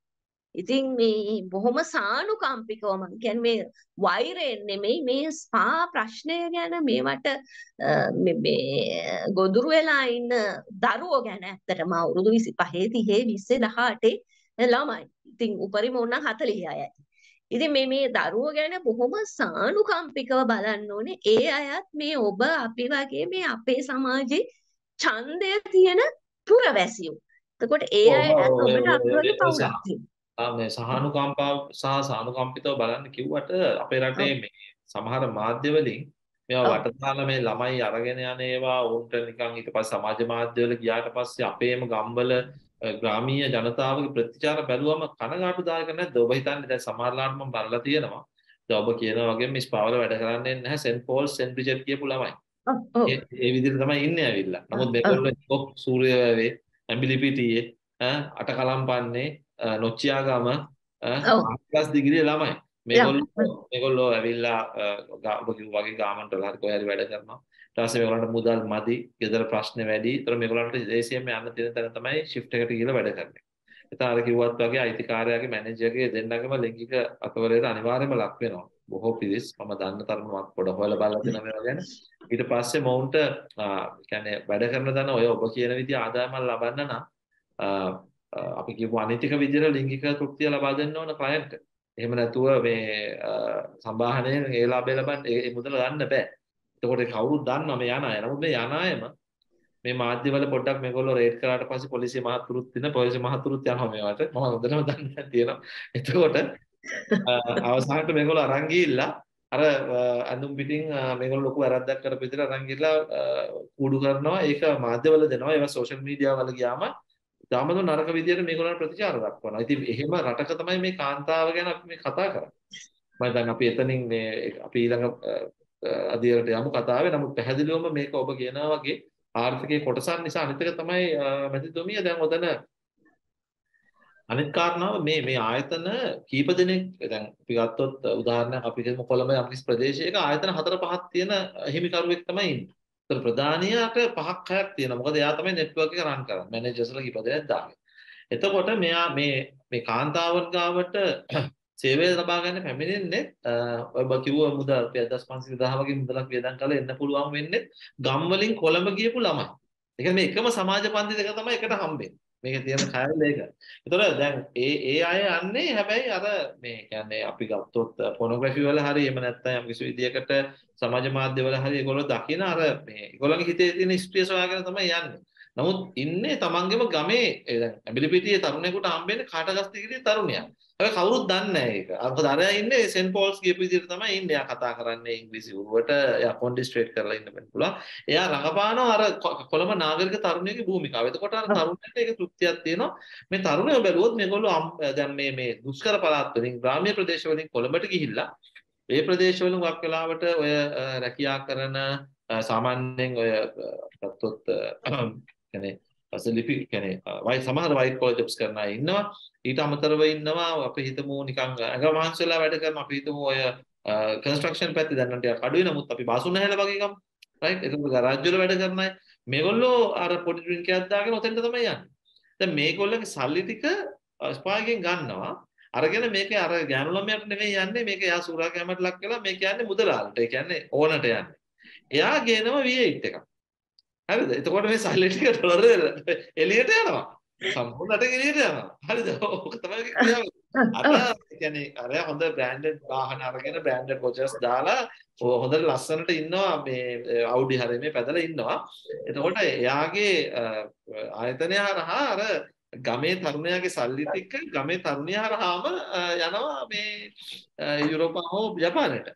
ඉතින් මේ බොහොම සානුකම්පිකව මම කියන්නේ මේ වෛරයෙන් නෙමෙයි මේ ස්පා ප්‍රශ්නය ගැන මේවට මේ ගොදුරු වෙලා ඉන්න දරුවෝ ගැන ඇත්තටම අවුරුදු 25 30 20 18 ළමයි. ඉතින් උපරිම උනන් 40 අයයි. ඉතින් මේ මේ දරුවෝ ගැන බොහොම සානුකම්පිකව බලන්න ඕනේ. ඒ අයත් මේ ඔබ අපි වගේ මේ අපේ සමාජයේ ඡන්දය තියෙන පුරවැසියෝ. එතකොට ඒ අයට ඔබට අනුරාධ පෞරත්වය. සහනුකම්පාව සහ සානුකම්පිතව බලන්න කිව්වට අපේ රටේ මේ සමහර මාධ්‍යවලින් මේවා වටදාලා මේ ළමයි අරගෙන යන ඒවා උන්ට නිකන් ඊට පස්සේ සමාජ මාධ්‍යවල ගියාට පස්සේ අපේම ගම්වල ග්‍රාමීය ජනතාවගේ ප්‍රතිචාර බැලුවම කනගාටුදායක නැද්ද ඔබ හිතන්නේ දැන් සමහරලාට මම බලලා තියෙනවා ඔබ කියන වගේ මිස් පාවල වැඩ කරන්නේ නැහැ සෙන් පෝල් සෙන් බ්‍රිජට් කියපු ළමයි. ඒ විදිහට තමයි ඉන්නේ ඇවිල්ලා. නමුත් මේගොල්ලෝ කොක් සූර්යවැවේ, ඇඹිලිපිටියේ, අට කලම්පන්නේ, නොච්චියාගම ආගස් දිගිරිය ළමයි මේගොල්ලෝ මේගොල්ලෝ ඇවිල්ලා ඔබ කිව්වා වගේ ගාමන්ට වල හරි කොහේ හරි වැඩ කරනවා ඊට පස්සේ මේගොල්ලන්ට මුදල් මදි ගෙදර ප්‍රශ්න වැඩි ඒතර මේගොල්ලන්ට දේශියෙම යන්න තියෙන තැන තමයි shift එකට ගිහලා වැඩ කරන්නේ එතන අර කිව්වත් වගේ අයිතිකාරයාගේ මැනේජර්ගේ දෙන්නගම ලිංගික අතවරයට අනිවාර්යයෙන්ම ලක් වෙනවා බොහෝ පිරිස් මම දන්න තරුණවත් පොඩ හොයලා බලලා තියෙනවා මේවා ගැන ඊට පස්සේ මොවුන්ට يعني වැඩ කරන තැන ඔය ඔබ කියන විදිහ ආදායමක් ලබන්න නම් අපි කිව්ව අනිතික විදිහට ලිංගික තෘප්තිය ලබා දෙන්න ඕන ක්ලයන්ට්. එහෙම නැතුව මේ සම්භාහණයෙන් ඒ ලාභය ලබන්න ඒ මුදල ගන්න බෑ. එතකොට කවුරුත් දන්නවා මේ යන අය. නමුත් මේ යන අයම මේ මාධ්‍යවල පොඩ්ඩක් මේගොල්ලෝ රේට් කරාට පස්සේ පොලිසිය මහතුරුත් දින පොලිසිය මහතුරුත් යනවා මේවට. මම හොඳටම දන්නවා තියෙනවා. එතකොට අවසානට මේගොල්ලෝ අරන් ගිහිල්ලා අර ඇඳුම් පිටින් මේගොල්ලෝ ලොකු වැරද්දක් කරපු විදිහට අරන් ගිහිල්ලා කූඩු කරනවා. ඒක මාධ්‍යවල දෙනවා. ඒවා සෝෂල් මීඩියා වල ගියාම ධාමදුර නරක විදියට මේගොල්ලන් ප්‍රතිචාර දක්වනවා. ඉතින් එහෙම රටක තමයි මේ කාන්තාව ගැන අපි මේ කතා කරන්නේ. මම දැන් අපි එතනින් මේ අපි ඊළඟ අධ්‍යයනයට යමු කතාවේ. නමුත් පැහැදිලිවම මේක ඔබ කියනා වගේ ආර්ථිකයේ කොටසක් නිසා අනිත් එක තමයි මැතිතුමිය දැන් ඔතන අනිත් කාරණාව මේ මේ ආයතන කීප දෙනෙක් දැන් අපි ගත්තොත් උදාහරණයක් අපි හිතමු කොළඹ යම්කිසි ප්‍රදේශයක ආයතන 4 5ක් තියෙන හිමිකරුවෙක් තමයි ඉන්නේ. ඒතර ප්‍රධානියාට පහක් හයක් තියෙනවා. මොකද එයා තමයි network එක run කරන්නේ. managers ලා කීප දෙනෙක් දාගෙන. එතකොට මෙයා මේ මේ කාන්තාවන් ගාවට සේවය ලබා ගන්න පැමිණෙන්නේ ඔය කිව්ව මුදල් රුපියල් 2500 වගේ මුදලක් වියදම් කරලා එන්න පුළුවන් වෙන්නේ ගම් වලින් කොළඹ ගියපු ළමයි. ඒ කියන්නේ මේ එකම සමාජ පන්ති දෙක තමයි එකට හම්බෙන්නේ. මේක තියෙන කයල් ඒක. ඒතකොට දැන් ඒ ඒ අය යන්නේ හැබැයි අර මේ කියන්නේ අපි ගත්තොත් පොනෝග්‍රැෆි වල හරි එහෙම නැත්නම් යම් කිසි විදියකට සමාජ මාධ්‍ය වල හරි ඒගොල්ලෝ දකින අර මේ ඒගොල්ලන්ගේ හිතේ තියෙන ස්පේස් හොයාගෙන තමයි යන්නේ. නමුත් ඉන්නේ තමන්ගේම ගමේ දැන් ඇඹිලිපිටියේ තරුණයෙකුට හම්බෙන්නේ කාටගස් දිගිරියේ තරුණයා. හැබැයි කවුරුත් දන්නේ නැහැ ඒක. මොකද අරයා ඉන්නේ සෙන්ට් පෝල්ස් ගියපු විදිහට තමයි ඉන්නේ. එයා කතා කරන්නේ ඉංග්‍රීසි උරුවට එයා කොන්ඩිස්ට්‍රේට් කරලා ඉන්න බෑ පුළුවන්. එයා රඟපානවා අර කොළඹ නාගරික තරුණයෙකුගේ භූමිකාව. එතකොට අර තරුණයට ඒක තෘප්තියක් තියෙනවා. මේ තරුණයෝ බැලුවොත් මේගොල්ලෝ දැන් මේ මේ දුෂ්කර පළාත් වලින් ග්‍රාමීය ප්‍රදේශ වලින් කොළඹට ගිහිල්ලා ඒ ප්‍රදේශ වලින් වක් වෙලාවට ඔය රැකියා කරන සාමාන්‍යයෙන් ඔය ගත්තොත් يعني රස ලිපි කියන්නේ වයි සමහර වයිට් කොලර් ජොබ්ස් කරන අය ඉන්නවා ඊට අමතරව ඉන්නවා අපි හිතමු නිකන් ඇඟ මහන්සි වෙලා වැඩ කරන අපි හිතමු ඔය කන්ස්ට්‍රක්ෂන් පැත්තේ දැන් නම් ටිකක් අඩුයි නමුත් අපි බාසුන් නැහැල වගේ ගමු රයිට් එතකොට ගරාජ් වල වැඩ කරන අය මේගොල්ලෝ අර පොඩි ඩ්‍රින්ක් එකක් දාගෙන ඔතෙන්ට තමයි යන්නේ දැන් මේගොල්ලන්ගේ සල්ලි ටික ස්පාගෙන් ගන්නවා අරගෙන මේක අර ගෑනු ළමයාට නෙමෙයි යන්නේ මේක එයා සූරා කැමරට ලක් කළා මේක යන්නේ මුදලාලට ඒ කියන්නේ ඕනට යන්නේ එයා ගේනවා V8 එකක් හරිද? එතකොට මේ සයිලන්ට් එක ඩොලර් එළියට යනවා. සම්පූර්ණට එළියට යනවා. හරිද? ඕක තමයි කියන්නේ. අර කියන්නේ අර හොඳ බ්‍රෑන්ඩඩ් වාහන අරගෙන බ්‍රෑන්ඩඩ් වොචර්ස් දාලා හොඳට ලස්සනට ඉන්නවා මේ අවුඩි හරි මේ පැදලා ඉන්නවා. එතකොට එයාගේ ආයතනය හරහා අර ගමේ තරුණයාගේ සල්ලිත් එක්ක ගමේ තරුණයා හරහාම යනවා මේ යුරෝප හෝ ජපානයට.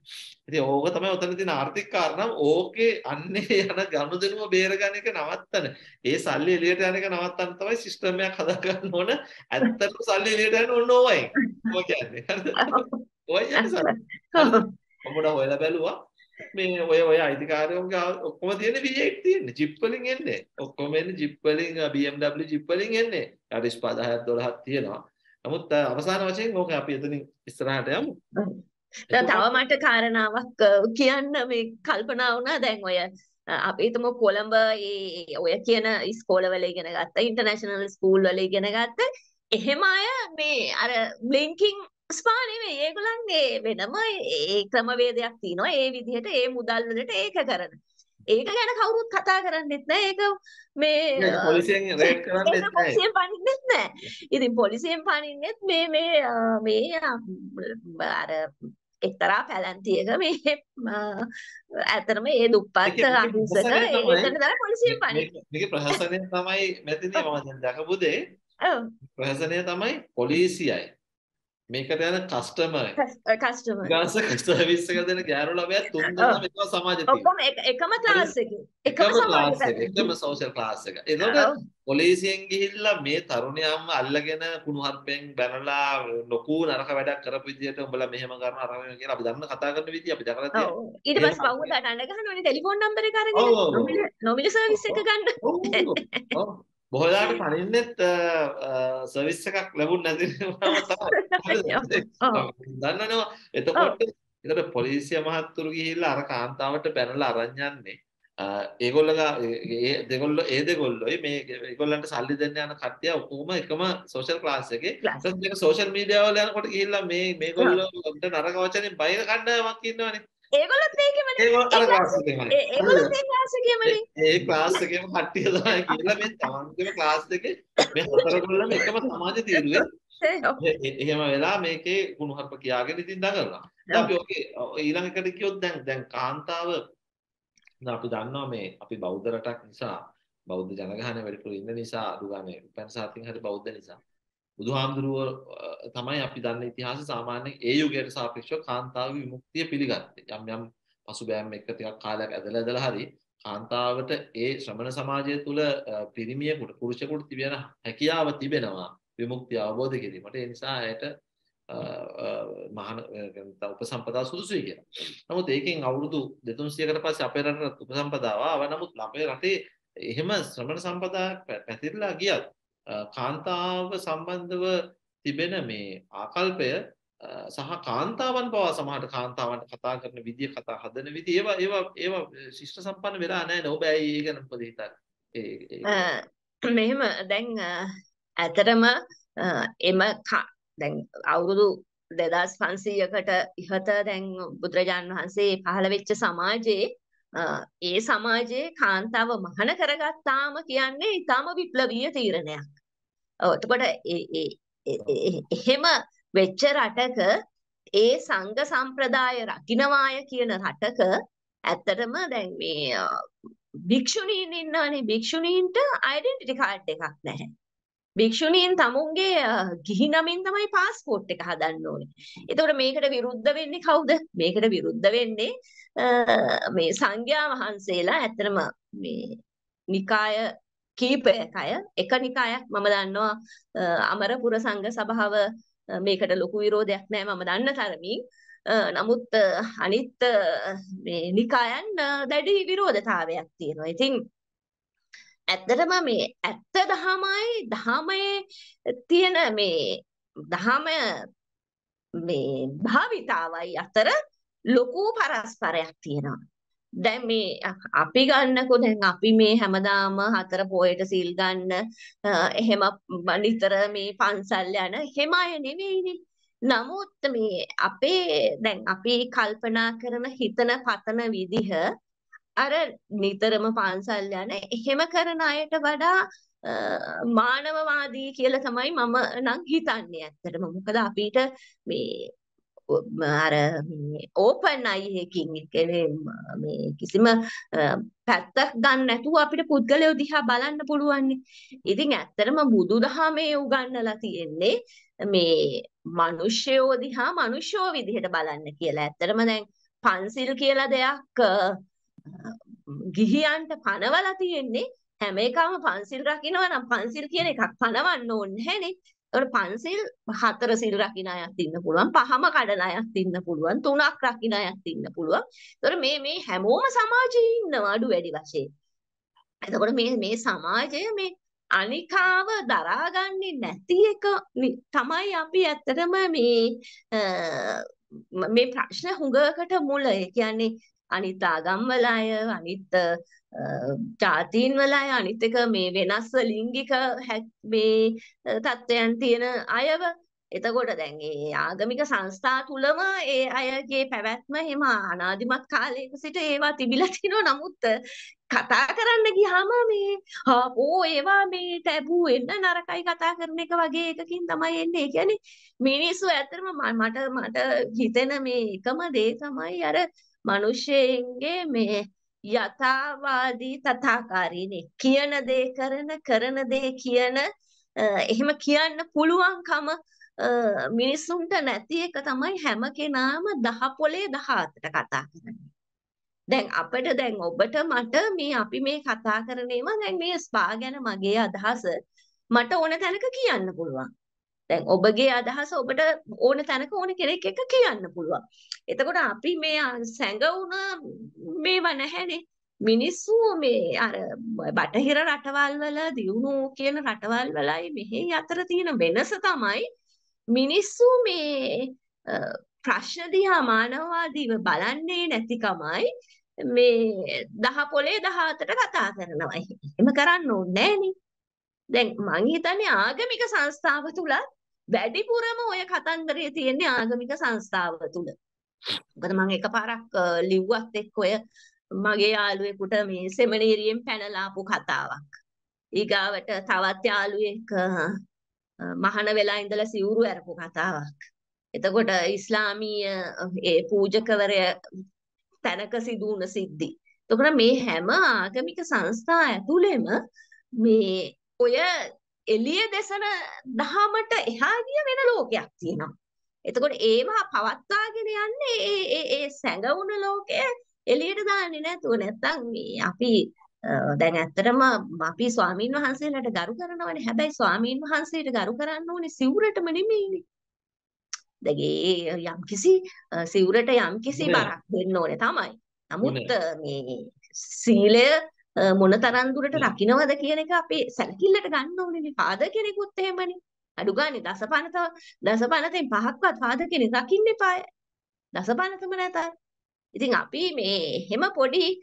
ඉතින් ඕක තමයි ඔතන තියෙන ආර්ථික කාරණා. ඕකේ අන්නේ යන ගනුදෙනුව බේරගන්න එක නවත්තන. ඒ සල්ලි එළියට යන එක නවත්තන්න තමයි සිස්ටම් එකක් හදාගන්න ඕන. ඇත්තටම සල්ලි එළියට යන ඕන ඕවයි. ඔය කියන්නේ. ඔය කියන්නේ. ඔබට හොයලා බැලුවා මේ ඔය ඔය අයිතිකාරයෝගේ ඔක්කොම තියෙන V8 තියෙන ජිප් වලින් එන්නේ ඔක්කොම එන්නේ ජිප් වලින් BMW ජිප් වලින් එන්නේ අරිස් 10ක් 12ක් තියෙනවා නමුත් අවසාන වශයෙන් ඕක අපි එතනින් ඉස්සරහට යමු තව මට කාරණාවක් කියන්න මේ කල්පනා වුණා දැන් ඔය අපි හිතමු කොළඹ ඒ ඔය කියන ස්කෝලවල ඉගෙන ගත්තා ඉන්ටර්නැෂනල් ස්කූල් වල ඉගෙන ගත්තා එහෙම අය මේ අර බ්ලින්කින් ස්පා නෙවෙයි ඒගොල්ලන්ගේ වෙනම ඒ ක්‍රමවේදයක් තියෙනවා ඒ විදිහට ඒ මුදල් වලට ඒක කරන. ඒක ගැන කවුරුත් කතා කරන්නෙත් නෑ ඒක මේ පොලිසියෙන් රේට් කරන්නෙත් නෑ පොලිසියෙන් පනින්නෙත් නෑ ඉතින් පොලිසියෙන් පනින්නෙත් මේ මේ මේ අර එක්තරා පැලැන්තියක මේ ඇත්තටම ඒ දුප්පත් අහිංසක ඒකට තමයි පොලිසියෙන් පනින්නේ මේක ප්‍රහසනය තමයි මෙතනදී මම දැන් දකපු දේ ඔව් ප්‍රහසනය තමයි පොලිසියයි මේකට යන කස්ටමර් කස්ටමර් ගාසක සර්විස් එක දෙන ගෑනු ළමයා තුන් දෙනා මේක සමාජය තියෙනවා. ඔක්කොම එකම ක්ලාස් එකේ. එකම ක්ලාස් එක. එකම සෝෂල් ක්ලාස් එක. එතකොට පොලිසියෙන් ගිහිල්ලා මේ තරුණයම්ම අල්ලගෙන කුණු හත්පෙන් බැනලා ලොකු නරක වැඩක් කරපු විදියට උඹලා මෙහෙම කරන අර වෙන කියලා අපි දන්න කතා කරන විදිය අපි දැකලා තියෙනවා. ඊට පස්සේ බවුල දඩන ගහනවනේ ටෙලිෆෝන් නම්බර එක අරගෙන නොමිල සර්විස් එක ගන්න. ඔව්. ඔව්. බොහෝලාට පණින්නෙත් සර්විස් එකක් ලැබුණ නැති දන්නනවා එතකොට එතකොට පොලිසිය මහත්තුරු ගිහිල්ලා අර කාන්තාවට බැනලා අරන් යන්නේ ඒගොල්ලලා ඒ දෙගොල්ලෝ ඒ දෙගොල්ලෝයි මේ ඒගොල්ලන්ට සල්ලි දෙන්න යන කට්ටිය ඔක්කොම එකම සෝෂල් ක්ලාස් එකේ සෝෂල් මීඩියා වල යනකොට ගිහිල්ලා මේ මේගොල්ලෝ නරක වචනේ බයින කණ්ඩායමක් ඉන්නවනේ ඒගොල්ලොත් ඒකමනේ ඒගොල්ලෝ අර ක්ලාස් එකේමනේ ඒගොල්ලොත් ඒ ක්ලාස් එකේමනේ ඒ ක්ලාස් එකේම කට්ටිය තමයි කියලා මේ තමන්ගේම ක්ලාස් එකේ මේ හතරගොල්ලම එකම සමාජ තීරුවේ එහෙම වෙලා මේකේ කුණුහරුප කියාගෙන ඉතින් දඟලනවා දැන් අපි ඔකේ ඊළඟ එකට කියොත් දැන් දැන් කාන්තාව අපි දන්නවා මේ අපි බෞද්ධ රටක් නිසා බෞද්ධ ජනගහනය වැඩිපුර ඉන්න නිසා අඩු ගානේ උපන් සාතින් හරි බෞද්ධ නිසා බුදුහාමුදුරුව තමයි අපි දන්න ඉතිහාස සාමාන්‍ය ඒ යුගයට සාපේක්ෂව කාන්තාව විමුක්තිය පිළිගත්තේ යම් යම් පසුබෑම් එක ටිකක් කාලයක් ඇදලා ඇදලා හරි කාන්තාවට ඒ ශ්‍රමණ සමාජය තුළ පිරිමියෙකුට පුරුෂයෙකුට තිබෙන හැකියාව තිබෙනවා විමුක්තිය අවබෝධ කිරීමට ඒ නිසා ඇයට මහාන උපසම්පදා සුදුසුයි කියලා. නමුත් ඒකෙන් අවුරුදු 200කට පස්සේ අපේ රටට උපසම්පදාව ආවා. නමුත් අපේ රටේ එහෙම ශ්‍රමණ සම්පදා පැතිරලා ගියත් කාන්තාව සම්බන්ධව තිබෙන මේ ආකල්පය සහ කාන්තාවන් පවා සමහට කාන්තාවන්ට කතා කරන විදිිය කතා හදන විදි ඒවා ඒවා ඒවා ශිෂ්ට සම්පන්න වෙලා නෑ නොබැයි ඒ ගැන පදහිතර මෙහෙම දැන් ඇතරම එම දැන් අවුරුදු දෙදස් පන්සීයකට ඉහත දැන් බුදුරජාණන් වහන්සේ පහළ වෙච්ච සමාජයේ ඒ සමාජයේ කාන්තාව මහාන කරගත්තාම කියන්නේ ඊටම විප්ලවීය තීරණයක්. එතකොට එහෙම වෙච්ච රටක ඒ සංඝ සම්ප්‍රදාය රකින්නවාය කියන රටක ඇත්තටම දැන් මේ භික්ෂුණීන් ඉන්නවනේ භික්ෂුණීන්ට ඩෙන්ටිටි කාඩ් එකක් නැහැ. භික්ෂුණීන් තමුන්ගේ ගිහි නමින් තමයි પાස්පෝර්ට් එක හදන්න ඕනේ. එතකොට මේකට විරුද්ධ වෙන්නේ කවුද? මේකට විරුද්ධ වෙන්නේ මේ සංඝයා වහන්සේලා ඇත්තටම මේ නිකාය කීපයකය එක නිකායක් මම දන්නවා අමරපුර සංඝ සභාව මේකට ලොකු විරෝධයක් නැහැ මම දන්න තරමින් නමුත් අනිත් මේ නිකායන් දැඩි විරෝධතාවයක් තියෙනවා. ඉතින් ඇත්තටම මේ ඇත්ත දහමයි දහමේ තියෙන මේ දහම මේ භාවිතාවයි අතර ලොකු පරස්පරයක් තියෙනවා. දැන් මේ අපි ගන්නකෝ දැන් අපි මේ හැමදාම හතර පොයට සීල් ගන්න එහෙම නිතර මේ පන්සල් යන එහෙම අය නෙවෙයිනේ. නමුත් මේ අපේ දැන් අපි කල්පනා කරන හිතන පතන විදිහ අර නිතරම පන්සල් යන එහෙම කරන අයට වඩා මානවවාදී කියලා තමයි මම නම් හිතන්නේ ඇත්තටම. මොකද අපිට මේ අර මේ ඕපන් අයි එකකින් කියන්නේ මේ කිසිම පැත්තක් ගන්න නැතුව අපිට පුද්ගලයෝ දිහා බලන්න පුළුවන්. ඉතින් ඇත්තටම බුදුදහමේ උගන්වලා තියෙන්නේ මේ මිනිස්සයෝ දිහා මිනිස්සෝ විදිහට බලන්න කියලා. ඇත්තටම දැන් පන්සිල් කියලා දෙයක් ගිහියන්ට පනවලා තියෙන්නේ හැම එකම පන්සිල් රකින්නවා නම් පන්සිල් කියන එකක් පනවන්න ඕනේ නැහනේ. එතකොට පන්සිල් හතර සිල් රකින්න අයත් ඉන්න පුළුවන්, පහම කඩන අයත් ඉන්න පුළුවන්, තුනක් රකින්න අයත් ඉන්න පුළුවන්. එතකොට මේ මේ හැමෝම සමාජයේ ඉන්නවා අඩු වැඩි වශයෙන්. එතකොට මේ මේ සමාජය මේ අනිකාව දරාගන්නේ නැති එක තමයි අපි ඇත්තටම මේ මේ ප්‍රශ්න හුඟකට මුල. ඒ කියන්නේ අනිත් ආගම්වල අය, අනිත් ජාතීන් වලයි අනිත් එක මේ වෙනස් ලිංගික මේ තත්වයන් තියෙන අයව එතකොට දැන් ඒ ආගමික සංස්ථා තුලම ඒ අයගේ පැවැත්ම එහෙම අනාදිමත් කාලයක සිට ඒවා තිබිලා තිනවා නමුත් කතා කරන්න ගියාම මේ ඕ ඒවා මේ ටැබු වෙන්න නරකයි කතා කරන එක වගේ එකකින් තමයි එන්නේ. ඒ කියන්නේ මිනිස්සු ඇත්තටම මට මට හිතෙන මේ එකම දේ තමයි අර මිනිස්සෙන්ගේ මේ යථාවාදී තථාකාරීනේ කියන දේ කරන කරන දේ කියන එහෙම කියන්න පුළුවන්කම මිනිසුන්ට නැති එක තමයි හැම කෙනාම දහ පොලේ දහ අතට කතා කරන්නේ. දැන් අපිට දැන් ඔබට මට මේ අපි මේ කතා කරනේම දැන් මේ ස්පා ගැන මගේ අදහස මට ඕන තැනක කියන්න පුළුවන්. දැන් ඔබගේ අදහස ඔබට ඕන තැනක ඕන කෙනෙක් එක්ක කියන්න පුළුවන්. එතකොට අපි මේ සැඟවුන මේව නැහැනේ. මිනිස්සු මේ අර බටහිර රටවල් වල දියුණු කියන රටවල් වලයි මෙහි අතර තියෙන වෙනස තමයි මිනිස්සු මේ ප්‍රශ්න දිහා මානවවාදීව බලන්නේ නැතිකමයි මේ දහ පොලේ දහ අතට කතා කරනවා. එහෙම කරන්න ඕනේ නෑනේ. දැන් මං හිතන්නේ ආගමික සංස්ථාව තුලත් වැඩිපුරම ඔය කතන්දරය තියෙන්නේ ආගමික සංස්ථාව තුල. මොකද මම එකපාරක් ලිව්වත් එක්ක ඔය මගේ යාළුවෙකුට මේ සෙමිනේරියෙන් පැනලා ආපු කතාවක්. ඊගාවට තවත් යාළුවෙක් මහාන වෙලා ඉඳලා සිවුරු අරපු කතාවක්. එතකොට ඉස්ලාමීය ඒ පූජකවරය තැනක සිදු වුණ සිද්ධි. එතකොට මේ හැම ආගමික සංස්ථා ඇතුළෙම මේ ඔය එළිය දෙසන දහමට එහා ගිය වෙන ලෝකයක් තියෙනවා. එතකොට ඒවා පවත්වාගෙන යන්නේ ඒ ඒ ඒ සැඟවුන ලෝකය එළියට දාන්නේ නැතුව නැත්තම් මේ අපි දැන් ඇත්තටම අපි ස්වාමින් වහන්සේලාට ගරු කරනවනේ. හැබැයි ස්වාමින් වහන්සේට ගරු කරන්න ඕනේ සිවුරටම නෙමෙයිනේ. දැන් ඒ යම්කිසි සිවුරට යම්කිසි බරක් දෙන්න ඕනේ තමයි. නමුත් මේ සීලය මොනතරම් දුරට රකින්නවද කියන එක අපි සැලකිල්ලට ගන්න ඕනේ. පාද කෙනෙකුත් එහෙමනේ. අඩු ගානේ දසපන දසපනතෙන් පහක්වත් පාද කෙනෙක් රකින්න එපාය. දසපනතම නැතයි. ඉතින් අපි මේ එහෙම පොඩි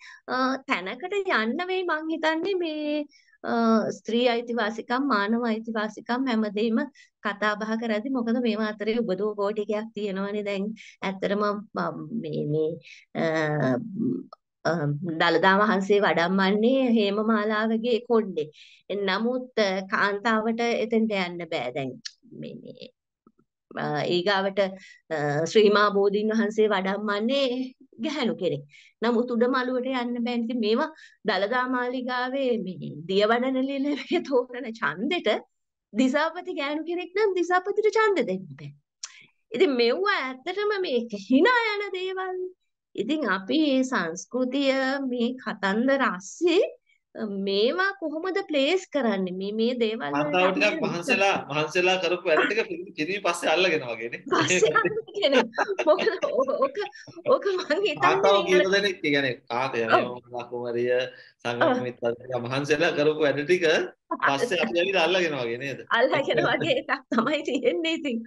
තැනකට යන්න වෙයි මං හිතන්නේ මේ ස්ත්‍රී අයිතිවාසිකම් මානව අයිතිවාසිකම් හැමදේම කතා බහ කරද්දී මොකද මේවා අතරේ උබදෝ කෝටිකයක් තියෙනවනේ දැන් ඇත්තටම මේ මේ දළදා වහන්සේ වඩම්මන්නේ හේමමාලාවගේ කොණ්ඩේ. නමුත් කාන්තාවට එතෙන්ට යන්න බෑ දැන් මේ ඊගාවට ශ්‍රීමා බෝධීන් වහන්සේ වඩම්මන්නේ ගැහැණු කෙනෙක්. නමුත් උඩ මළුවට යන්න බෑ. ඉතින් මේවා දලදා මාලිගාවේ මේ දියවඩන ලිලවේ තෝරන ඡන්දෙට දිසාපති ගෑනු කෙනෙක් නම් දිසාපතිට ඡන්ද දෙන්න බෑ. ඉතින් මෙව්වා ඇත්තටම මේක hina යන දේවල්. ඉතින් අපි මේ සංස්කෘතිය මේ කතන්දර අස්සේ මේවා කොහොමද ප්ලේස් කරන්නේ මේ මේ දේවල් කතාව ටිකක් මහන්සලා මහන්සලා කරපු වැඩ ටික කිරිමි පස්සේ අල්ලගෙන වගේනේ පස්සේ අල්ලගෙන මොකද ඕක ඕක මං හිතන්නේ කතාව කීප දෙනෙක් කියන්නේ කාටද මොකලා කුමරිය සංගමිතත් මහන්සලා කරපු වැඩ ටික පස්සේ අපි ඇවිල්ලා අල්ලගෙන වගේ නේද අල්ලගෙන වගේ එකක් තමයි තියෙන්නේ ඉතින්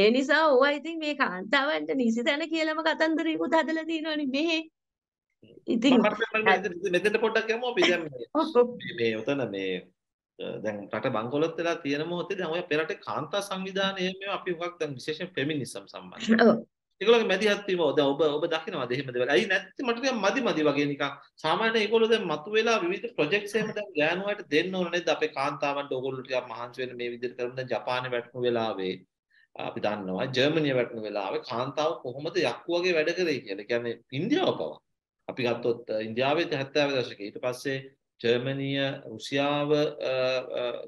ඒ නිසා ඕවා ඉතින් මේ කාන්තාවන්ට නිසි තැන කියලාම කතන්දරයකුත් හදලා තියෙනවනේ මෙහේ ඉතින් මෙතෙන්ට පොඩ්ඩක් යමු අපි දැන් මේ උතන මේ දැන් රට බංකොලොත් වෙලා තියෙන මොහොතේ දැන් ඔය පෙරට කාන්තා සංවිධානය මේ අපි මොකක් දැන් විශේෂයෙන් ෆෙමිනිසම් සම්බන්ධව ඒගොල්ලන්ගේ මැදිහත් වීම දැන් ඔබ ඔබ දකිනවාද එහෙම දේවල්. ඇයි නැත්නම් මට නිකන් මදි මදි වගේ නිකන් සාමාන්‍යයෙන් ඒගොල්ලෝ දැන් මතුවෙලා විවිධ ප්‍රොජෙක්ට්ස් එහෙම දැන් ගෑනු අයට දෙන්න ඕන නේද අපේ කාන්තාවන්ට ඕගොල්ලෝ ටිකක් මහන්සි වෙන්න මේ විදිහට කරමු දැන් ජපානේ වැටුණු වෙලාවේ අපි දන්නවා ජර්මනිය වැටුණු වෙලාවේ කාන්තාව කොහොමද යක්කු වගේ වැඩ කරේ කියලා. කියන්නේ ඉන්දියාව පවා අපි ගත්තොත් ඉන්දියාවේ 70 දශකයේ ඊට පස්සේ ජර්මනිය රුසියාව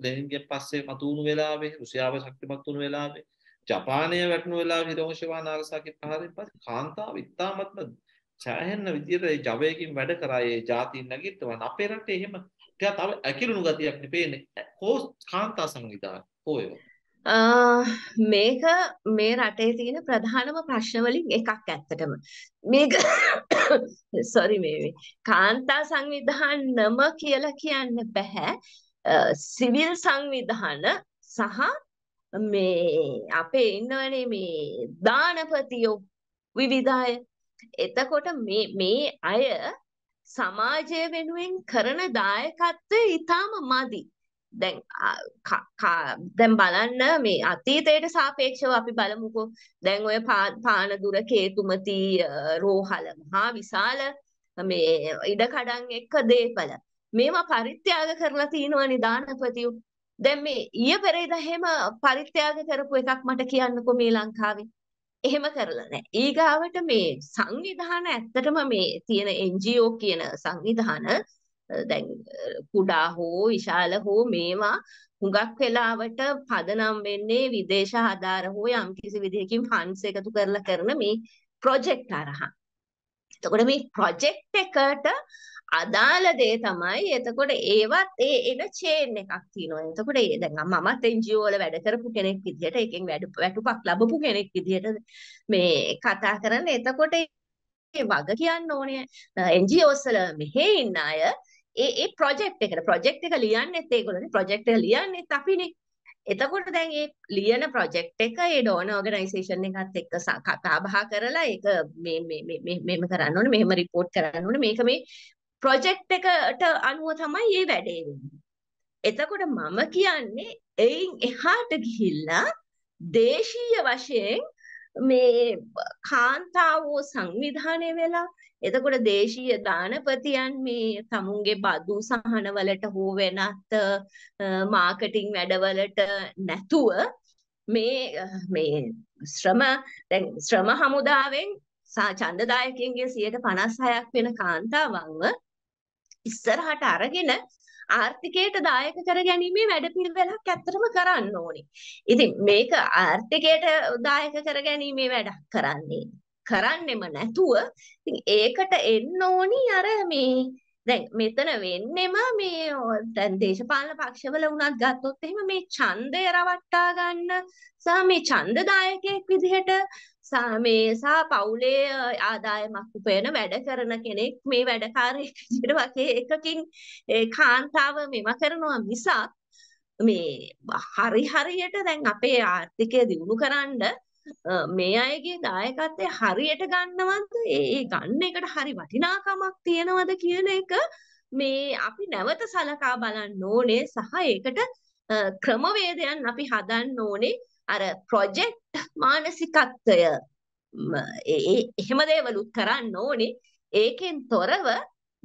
ලෙනින්ගේ පස්සේ මතුවුණු වෙලාවේ රුසියාව ශක්තිමත් වුණු වෙලාවේ ජපානය වැටුණු වෙලාවේ හිරෝෂිවා නාගසාකි ප්‍රහාරයෙන් පස්සේ කාන්තාව ඉතාමත්ම සෑහෙන විදියට ඒ ජවයකින් වැඩ කරා ඒ ජාතීන් නැගිටවන අපේ රටේ එහෙම ටිකක් තව ඇකිලුණු ගතියක් නෙපේන්නේ කෝ කාන්තා සංවිධාන කෝ ඒවා මේක මේ රටේ තියෙන ප්‍රධානම ප්‍රශ්න වලින් එකක් ඇත්තටම. මේක sorry මේවි. කාන්තා සංවිධානම කියලා කියන්න බෑ. සිවිල් සංවිධාන සහ මේ අපේ ඉන්නවනේ මේ දානපතියෝ විවිධ අය. එතකොට මේ මේ අය සමාජය වෙනුවෙන් කරන දායකත්වය ඊටාම මදි. දැන් දැන් බලන්න මේ අතීතයට සාපේක්ෂව අපි බලමුකෝ දැන් ඔය පාන දුර කේතුමති රෝහල මහා විශාල මේ ඉඩකඩම් එක්ක දේපල මේවා පරිත්‍යාග කරලා තිනවා නිදානපතියෝ දැන් මේ ඊය පෙරේද එහෙම පරිත්‍යාග කරපු එකක් මට කියන්නකෝ මේ ලංකාවේ එහෙම කරලා නැහැ ඊගාවට මේ සංවිධාන ඇත්තටම මේ තියෙන NGO කියන සංවිධාන දැන් කුඩා හෝ විශාල හෝ මේවා හුඟක් වෙලාවට පදනම් වෙන්නේ විදේශ ආධාර හෝ යම්කිසි විදිහකින් ෆන්ඩ්ස් එකතු කරලා කරන මේ ප්‍රොජෙක්ට් අරහා. එතකොට මේ ප්‍රොජෙක්ට් එකට අදාළ දේ තමයි එතකොට ඒවත් ඒ එන චේන් එකක් තියෙනවා. එතකොට ඒ දැන් මමත් NGO වල වැඩ කරපු කෙනෙක් විදිහට ඒකෙන් වැටුපක් ලැබපු කෙනෙක් විදිහට මේ කතා කරන්නේ. එතකොට වග කියන්න ඕනේ NGOs වල මෙහෙ ඉන්න අය ඒ ඒ ප්‍රොජෙක්ට් එකට ප්‍රොජෙක්ට් එක ලියන්නෙත් ඒගොල්ලෝනේ ප්‍රොජෙක්ට් එක ලියන්නෙත් අපිනේ එතකොට දැන් මේ ලියන ප්‍රොජෙක්ට් එක ඒ ඩෝන ඕගනයිසේෂන් එකත් එක්ක කතා බහ කරලා ඒක මේ මේ මේ මෙහෙම කරන්න ඕනේ මෙහෙම report කරන්න ඕනේ මේක මේ ප්‍රොජෙක්ට් එකට අනුව තමයි මේ වැඩේ වෙන්නේ. එතකොට මම කියන්නේ එයින් එහාට ගිහිල්ලා දේශීය වශයෙන් මේ කාන්තාවෝ සංවිධානය වෙලා එතකොට දේශීය දානපතියන් මේ තමුන්ගේ බදු සහනවලට හෝ වෙනත් මාකටිං වැඩවලට නැතුව මේ මේ ශ්‍රම දැන් ශ්‍රම හමුදාවෙන් ඡන්දදායකයන්ගේ 56ක් වෙන කාන්තාවන්ව ඉස්සරහට අරගෙන ආර්ථිකයට දායක කර ගැනීමේ වැඩපිළිවෙලක් ඇත්තටම කරන්න ඕනේ. ඉතින් මේක ආර්ථිකයට දායක කර ගැනීමේ වැඩක් කරන්නේ කරන්නෙම නැතුව ඉතින් ඒකට එන්න ඕනි අර මේ දැන් මෙතන වෙන්නෙම මේ දැන් දේශපාලන පක්ෂවල වුණත් ගත්තොත් එහෙම මේ ඡන්දය රවට්ටා ගන්න සහ මේ ඡන්දදායකයෙක් විදිහට සහ මේ සහ පවුලේ ආදායමක් උපයන වැඩ කරන කෙනෙක් මේ වැඩකාරයෙක් විදිහට වගේ එකකින් ඒ කාන්තාව මෙව කරනවා මිසක් මේ හරි හරියට දැන් අපේ ආර්ථිකය දියුණු කරන්න මේ අයගේ දායකත්වය හරියට ගන්නවද ඒ ගන්න එකට හරි වටිනාකමක් තියෙනවද කියන එක මේ අපි නැවත සලකා බලන්න ඕනේ සහ ඒකට ක්‍රමවේදයන් අපි හදන්න ඕනේ අර ප්‍රොජෙක්ට් මානසිකත්වය ඒ එහෙම දේවලුත් කරන්න ඕනේ ඒකෙන් තොරව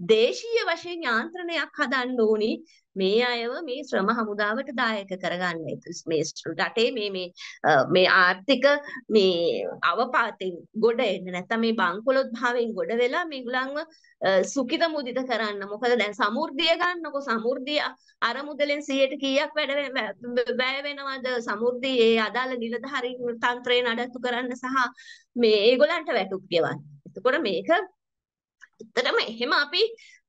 දේශීය වශයෙන් යාන්ත්‍රණයක් හදන්න ඕනි මේ අයව මේ ශ්‍රම හමුදාවට දායක කරගන්න මේ රටේ මේ මේ මේ ආර්ථික මේ අවපාතෙන් ගොඩ එන්න නැත්නම් මේ බංකොලොත් භාවයෙන් ගොඩ වෙලා මේගොල්ලන්ව සුඛිත මුදිත කරන්න මොකද දැන් සමෘද්ධිය ගන්නකො සමෘද්ධිය අර මුදලෙන් 100ට කීයක් වැඩ වැය වෙනවද සමෘද්ධියේ අදාළ නිලධාරීන් තන්ත්‍රය නඩත්තු කරන්න සහ මේ ඒගොල්ලන්ට වැටුප් ගෙවන්න එතකොට මේක ඇත්තටම එහෙම අපි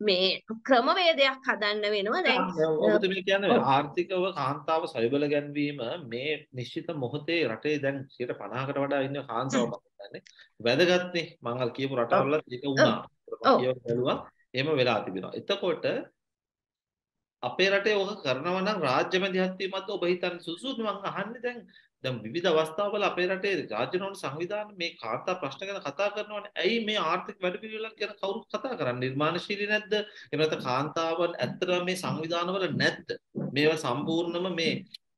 මේ ක්‍රමවේදයක් හදන්න වෙනවා දැන් ඔබතුමිය කියන්නේ ආර්ථිකව කාන්තාව සවිබල ගැන්වීම මේ නිශ්චිත මොහොතේ රටේ දැන් 50කට වඩා ඉන්න කාන්තාව බලන්නේ වැදගත්නේ මම අර කියපු රටවලත් ඒක වුණා කියලා එහෙම වෙලා තිබෙනවා එතකොට අපේ රටේ ඕක කරනවා නම් රාජ්‍ය මැදිහත් වීමත් ඔබ හිතන්නේ සුසුත් මම අහන්නේ දැන් දැන් විවිධ අවස්ථාවල අපේ රටේ රාජ්‍යනෝන සංවිධාන මේ කාර්තා ප්‍රශ්න ගැන කතා කරනවානේ. ඇයි මේ ආර්ථික වැඩපිළිවෙලක් ගැන කවුරුත් කතා කරන්නේ? නිර්මාණශීලී නැද්ද? එහෙම නැත්නම් කාන්තාවන් ඇත්තටම මේ සංවිධානවල නැද්ද? මේවා සම්පූර්ණම මේ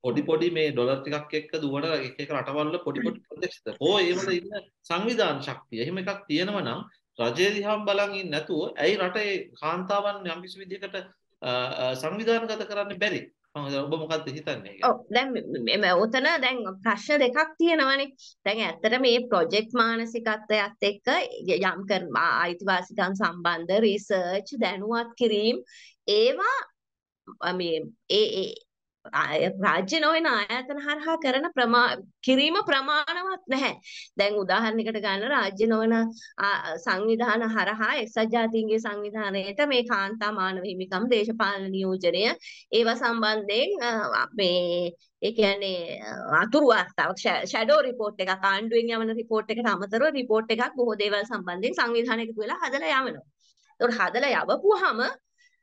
පොඩි පොඩි මේ ඩොලර් ටිකක් එක්ක දුවන එක එක රටවල පොඩි පොඩි ප්‍රදේශද. හෝ ඒවල ඉන්න සංවිධාන ශක්තිය. එහෙම එකක් තියෙනවා නම් රජය දිහා බලන් ඉන්නේ නැතුව ඇයි රටේ කාන්තාවන් යම්කිසි විදිහකට සංවිධානගත කරන්න බැරි? මම ඔබ මොකද්ද හිතන්නේ? ඔව් දැන් මේ ඔතන දැන් ප්‍රශ්න දෙකක් තියෙනවානේ. දැන් ඇත්තට මේ ප්‍රොජෙක්ට් මානසිකත්වයත් එක්ක යම් කරන අයිතිවාසිකම් සම්බන්ධ රිසර්ච් දැනුවත් කිරීම ඒවා මේ ඒ රාජ්‍ය නොවන ආයතන හරහා කරන ප්‍රමා කිරීම ප්‍රමාණවත් නැහැ. දැන් උදාහරණයකට ගන්න රාජ්‍ය නොවන සංවිධාන හරහා එක්සත් ජාතීන්ගේ සංවිධානයට මේ කාන්තා මානව හිමිකම් දේශපාලන නියෝජනය ඒවා සම්බන්ධයෙන් මේ ඒ කියන්නේ අතුරු වාර්තාවක් ෂැඩෝ රිපෝට් එකක් ආණ්ඩුවෙන් යවන රිපෝට් එකට අමතරව රිපෝට් එකක් බොහෝ දේවල් සම්බන්ධයෙන් සංවිධානය එකතු වෙලා හදලා යවනවා. ඒකට හදලා යවපුවාම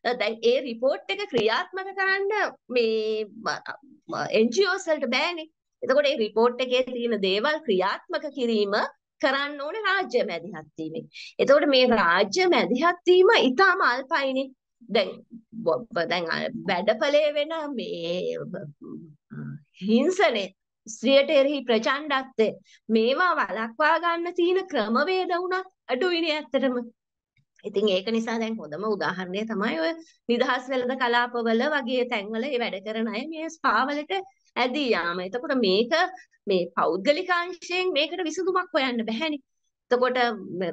දැන් ඒ report එක ක්‍රියාත්මක කරන්න මේ NGOs වලට බෑනේ. එතකොට ඒ report එකේ තියෙන දේවල් ක්‍රියාත්මක කිරීම කරන්න ඕනේ රාජ්‍ය මැදිහත් වීමෙන්. එතකොට මේ රාජ්‍ය මැදිහත් වීම ඊටම අල්පයිනේ. දැන් දැන් වැඩපලේ වෙන මේ හිංසනේ ස්ත්‍රියට එරෙහි ප්‍රචණ්ඩත්වය මේවා වළක්වා ගන්න තියෙන ක්‍රමවේද උනත් අඩුයිනේ ඇත්තටම ඉතින් ඒක නිසා දැන් හොඳම උදාහරණය තමයි ඔය නිදහස් වෙළඳ කලාපවල වගේ තැන්වල මේ වැඩ කරන අය මේ ස්පාවලට ඇදී යාම. එතකොට මේක මේ පෞද්ගලිකාංශයෙන් මේකට විසඳුමක් හොයන්න බැහැනේ. එතකොට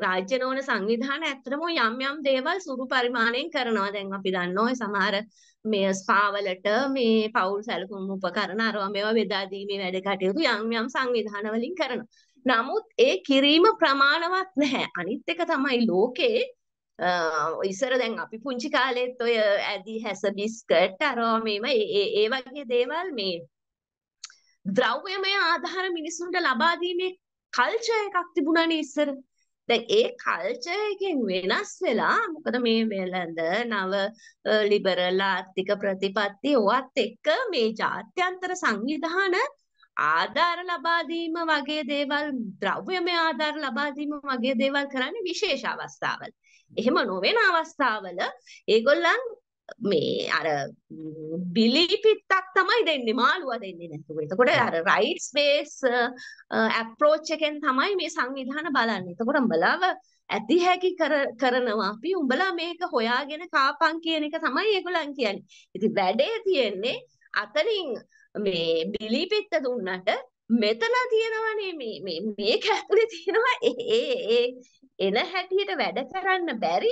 රාජ්‍ය නෝන සංවිධාන ඇත්තටම යම් යම් දේවල් සුළු පරිමාණයෙන් කරනවා. දැන් අපි දන්නවා සමහර මේ ස්පා වලට මේ පෞල් සැලකුම් උපකරණ අරවා මේවා බෙදා දීමේ වැඩ කටයුතු යම් යම් සංවිධාන වලින් කරනවා. නමුත් ඒ කිරීම ප්‍රමාණවත් නැහැ. අනිත් එක තමයි ලෝකේ ඉස්සර දැන් අපි පුංචි කාලෙත් ඔය ඇදි හැස බිස්කට් අරවා මේම ඒ වගේ දේවල් මේ ද්‍රව්‍යමය ආධාර මිනිසුන්ට ලබා දීමේ කල්චර් එකක් තිබුණානේ ඉස්සර. දැන් ඒ කල්චර් එකෙන් වෙනස් වෙලා මොකද මේ වෙළඳ නව ලිබරල් ආර්ථික ප්‍රතිපත්ති ඔවත් එක්ක මේ ජාත්‍යන්තර සංවිධාන ආධාර ලබා දීම වගේ දේවල් ද්‍රව්‍යමය ආධාර ලබා දීම වගේ දේවල් කරන්නේ විශේෂ අවස්ථාවල. එහෙම නොවන අවස්ථාවල ඒගොල්ලන් මේ අර බිලි පිටක් තමයි දෙන්නේ මාළුවා දෙන්නේ නැතුව. එතකොට අර රයිට්ස් බේස් අප්‍රෝච් එකෙන් තමයි මේ සංවිධාන බලන්නේ. එතකොට උඹලව ඇති හැකි කරනවා අපි උඹලා මේක හොයාගෙන කාපන් කියන එක තමයි ඒගොල්ලන් කියන්නේ. ඉතින් වැඩේ තියෙන්නේ අතනින් මේ බිලි පිට දුන්නට මෙතන තියෙනවනේ මේ මේ මේක ඇතුලේ තියෙනවා ඒ ඒ එන හැටියට වැඩ කරන්න බැරි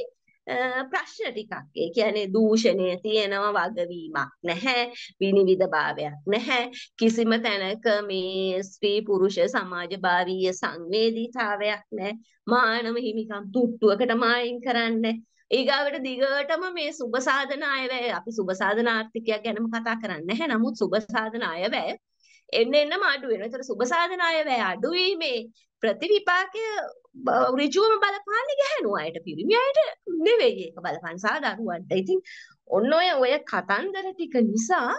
ප්‍රශ්න ටිකක්. ඒ කියන්නේ දූෂණය තියෙනවා වගවීමක් නැහැ, විනිවිදභාවයක් නැහැ. කිසිම තැනක මේ ස්ත්‍රී පුරුෂ සමාජභාවීය සංවේදීතාවයක් නැහැ. මානව හිමිකම් තුට්ටුවකට මායින් කරන්නේ ඊගාවට දිගටම මේ සුබ සාධන අයවැය අපි සුබ සාධන ආර්ථිකයක් ගැනම කතා කරන්නේ නැහැ. නමුත් සුබ සාධන අයවැය එන්න එන්නම අඩු වෙනවා. ඒතර සුබ සාධන අයවැය අඩු වීමේ ප්‍රතිවිපාකය ඍජුවම බලපාන්නේ ගැහැණු අයට පිරිමි අයට නෙවෙයි ඒක බලපන් සා දරුවන්ට. ඉතින් ඔන්න ඔය ඔය කතන්දර ටික නිසා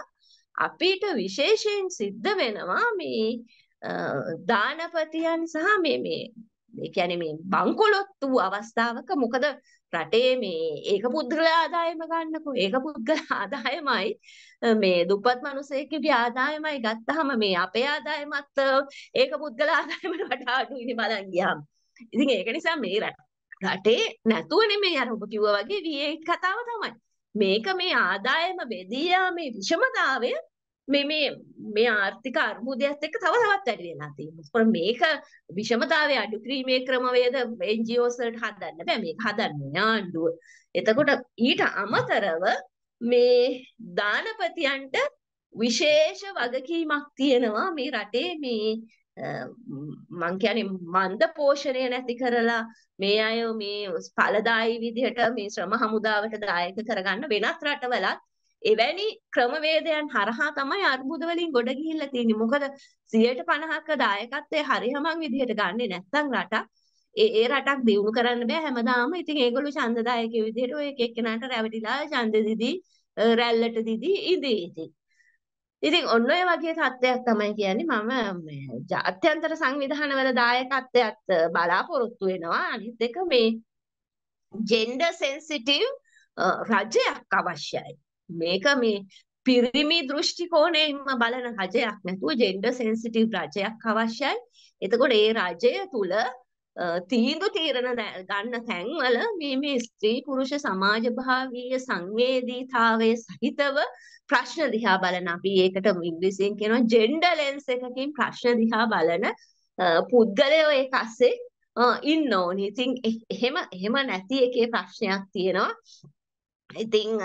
අපිට විශේෂයෙන් සිද්ධ වෙනවා මේ දානපතියන් සහ මේ මේ ඒ කියන්නේ මේ බංකොලොත් වූ අවස්ථාවක මොකද රටේ මේ ඒක පුද්ගල ආදායම ගන්නකෝ ඒක පුද්ගල ආදායමයි මේ දුප්පත් මිනිසෙකුගේ ආදායමයි ගත්තාම මේ අපේ ආදායමත් ඒක පුද්ගල ආදායමට වඩා අඩුයිනේ බලන් ගියාම ඉතින් ඒක නිසා මේ රටේ නැතුව නෙමෙයි අර ඔබ කිව්වා වගේ V8 කතාව තමයි. මේක මේ ආදායම බෙදී යාමේ විෂමතාවය මේ මේ මේ ආර්ථික අර්බුදයත් එක්ක තව තවත් වැඩි වෙලා තියෙනවා. මේක විෂමතාවය අඩු කිරීමේ ක්‍රමවේද NGOs වලට හදන්න බෑ. මේක හදන්නේ නාණ්ඩුව. එතකොට ඊට අමතරව මේ දානපතියන්ට විශේෂ වගකීමක් තියෙනවා මේ රටේ මේ මං කියන්නේ මන්ද පෝෂණය නැති කරලා මේ අය මේ ඵලදායි විදිහට මේ ශ්‍රම හමුදාවට දායක කරගන්න වෙනත් රටවලත් එවැනි ක්‍රමවේදයන් හරහා තමයි අර්බුද වලින් ගොඩ ගිහිල්ලා තියෙන්නේ. මොකද 50ක දායකත්වයේ හරියමං විදිහට ගන්නේ නැත්නම් රටක් ඒ ඒ රටක් දියුණු කරන්න බෑ හැමදාම. ඉතින් ඒගොල්ලෝ ඡන්දදායකයෝ විදිහට ඔය එක එක්කෙනාට රැවටිලා ඡන්ද දීදී රැල්ලට දීදී ඉදී ඉතින්. ඉතින් ඔන්න ඔය වගේ தත්ත්වයක් තමයි කියන්නේ මම මේ ජාත්‍යන්තර සංවිධානවල දායකත්වයක් බලාපොරොත්තු වෙනවා අනිත් එක මේ gender sensitive රජයක් අවශ්‍යයි මේක මේ පිරිමි දෘෂ්ටි කෝණයෙන්ම බලන රජයක් නැතුව gender sensitive රජයක් අවශ්‍යයි එතකොට ඒ රජය තුල තීන්දු තීරණ ගන්න තැන්වල මේ මේ ස්ත්‍රී පුරුෂ සමාජභාවීය සංවේදීතාවයේ සහිතව ප්‍රශ්න දිහා බලන අපි ඒකට ඉංග්‍රීසියෙන් කියනවා ජෙන්ඩර් ලෙන්ස් එකකින් ප්‍රශ්න දිහා බලන පුද්ගලයෝ ඒක අස්සේ ඉන්න ඕනේ. ඉතින් එහෙම එහෙම නැති එකේ ප්‍රශ්නයක් තියෙනවා. ඉතින්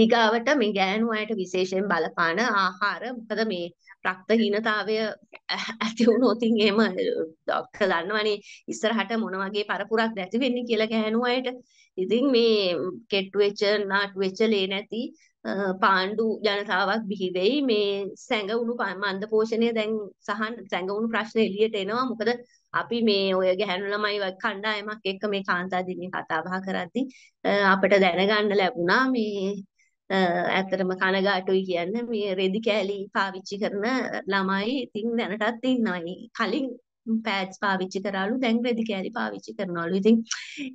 ඊගාවට මේ ගෑනු අයට විශේෂයෙන් බලපාන ආහාර මොකද මේ රක්තහීනතාවය ඇති වුණොත් එහෙම ඩොක්ටර් දන්නවනේ ඉස්සරහට මොන වගේ පරපුරක් නැති වෙන්නේ කියලා ගෑනු අයට. ඉතින් මේ කෙට්ටු වෙච්ච නාට්ටු වෙච්ච ලේ නැති පාණ්ඩු ජනතාවක් බිහි වෙයි මේ සැඟවුණු මන්ද පෝෂණය දැන් සහන් සැඟවුණු ප්‍රශ්න එළියට එනවා මොකද අපි මේ ඔය ගැහැණු ළමයි කණ්ඩායමක් එක්ක මේ කාන්තා දිනේ කතා බහ කරද්දී අපිට දැනගන්න ලැබුණා මේ ඇත්තටම කනගාටුයි කියන්නේ මේ රෙදි කෑලි පාවිච්චි කරන ළමයි ඉතින් දැනටත් ඉන්නයි කලින් පෑඩ්ස් පාවිච්චි කරාලු දැන් රෙදි කෑලි පාවිච්චි කරනවලු ඉතින්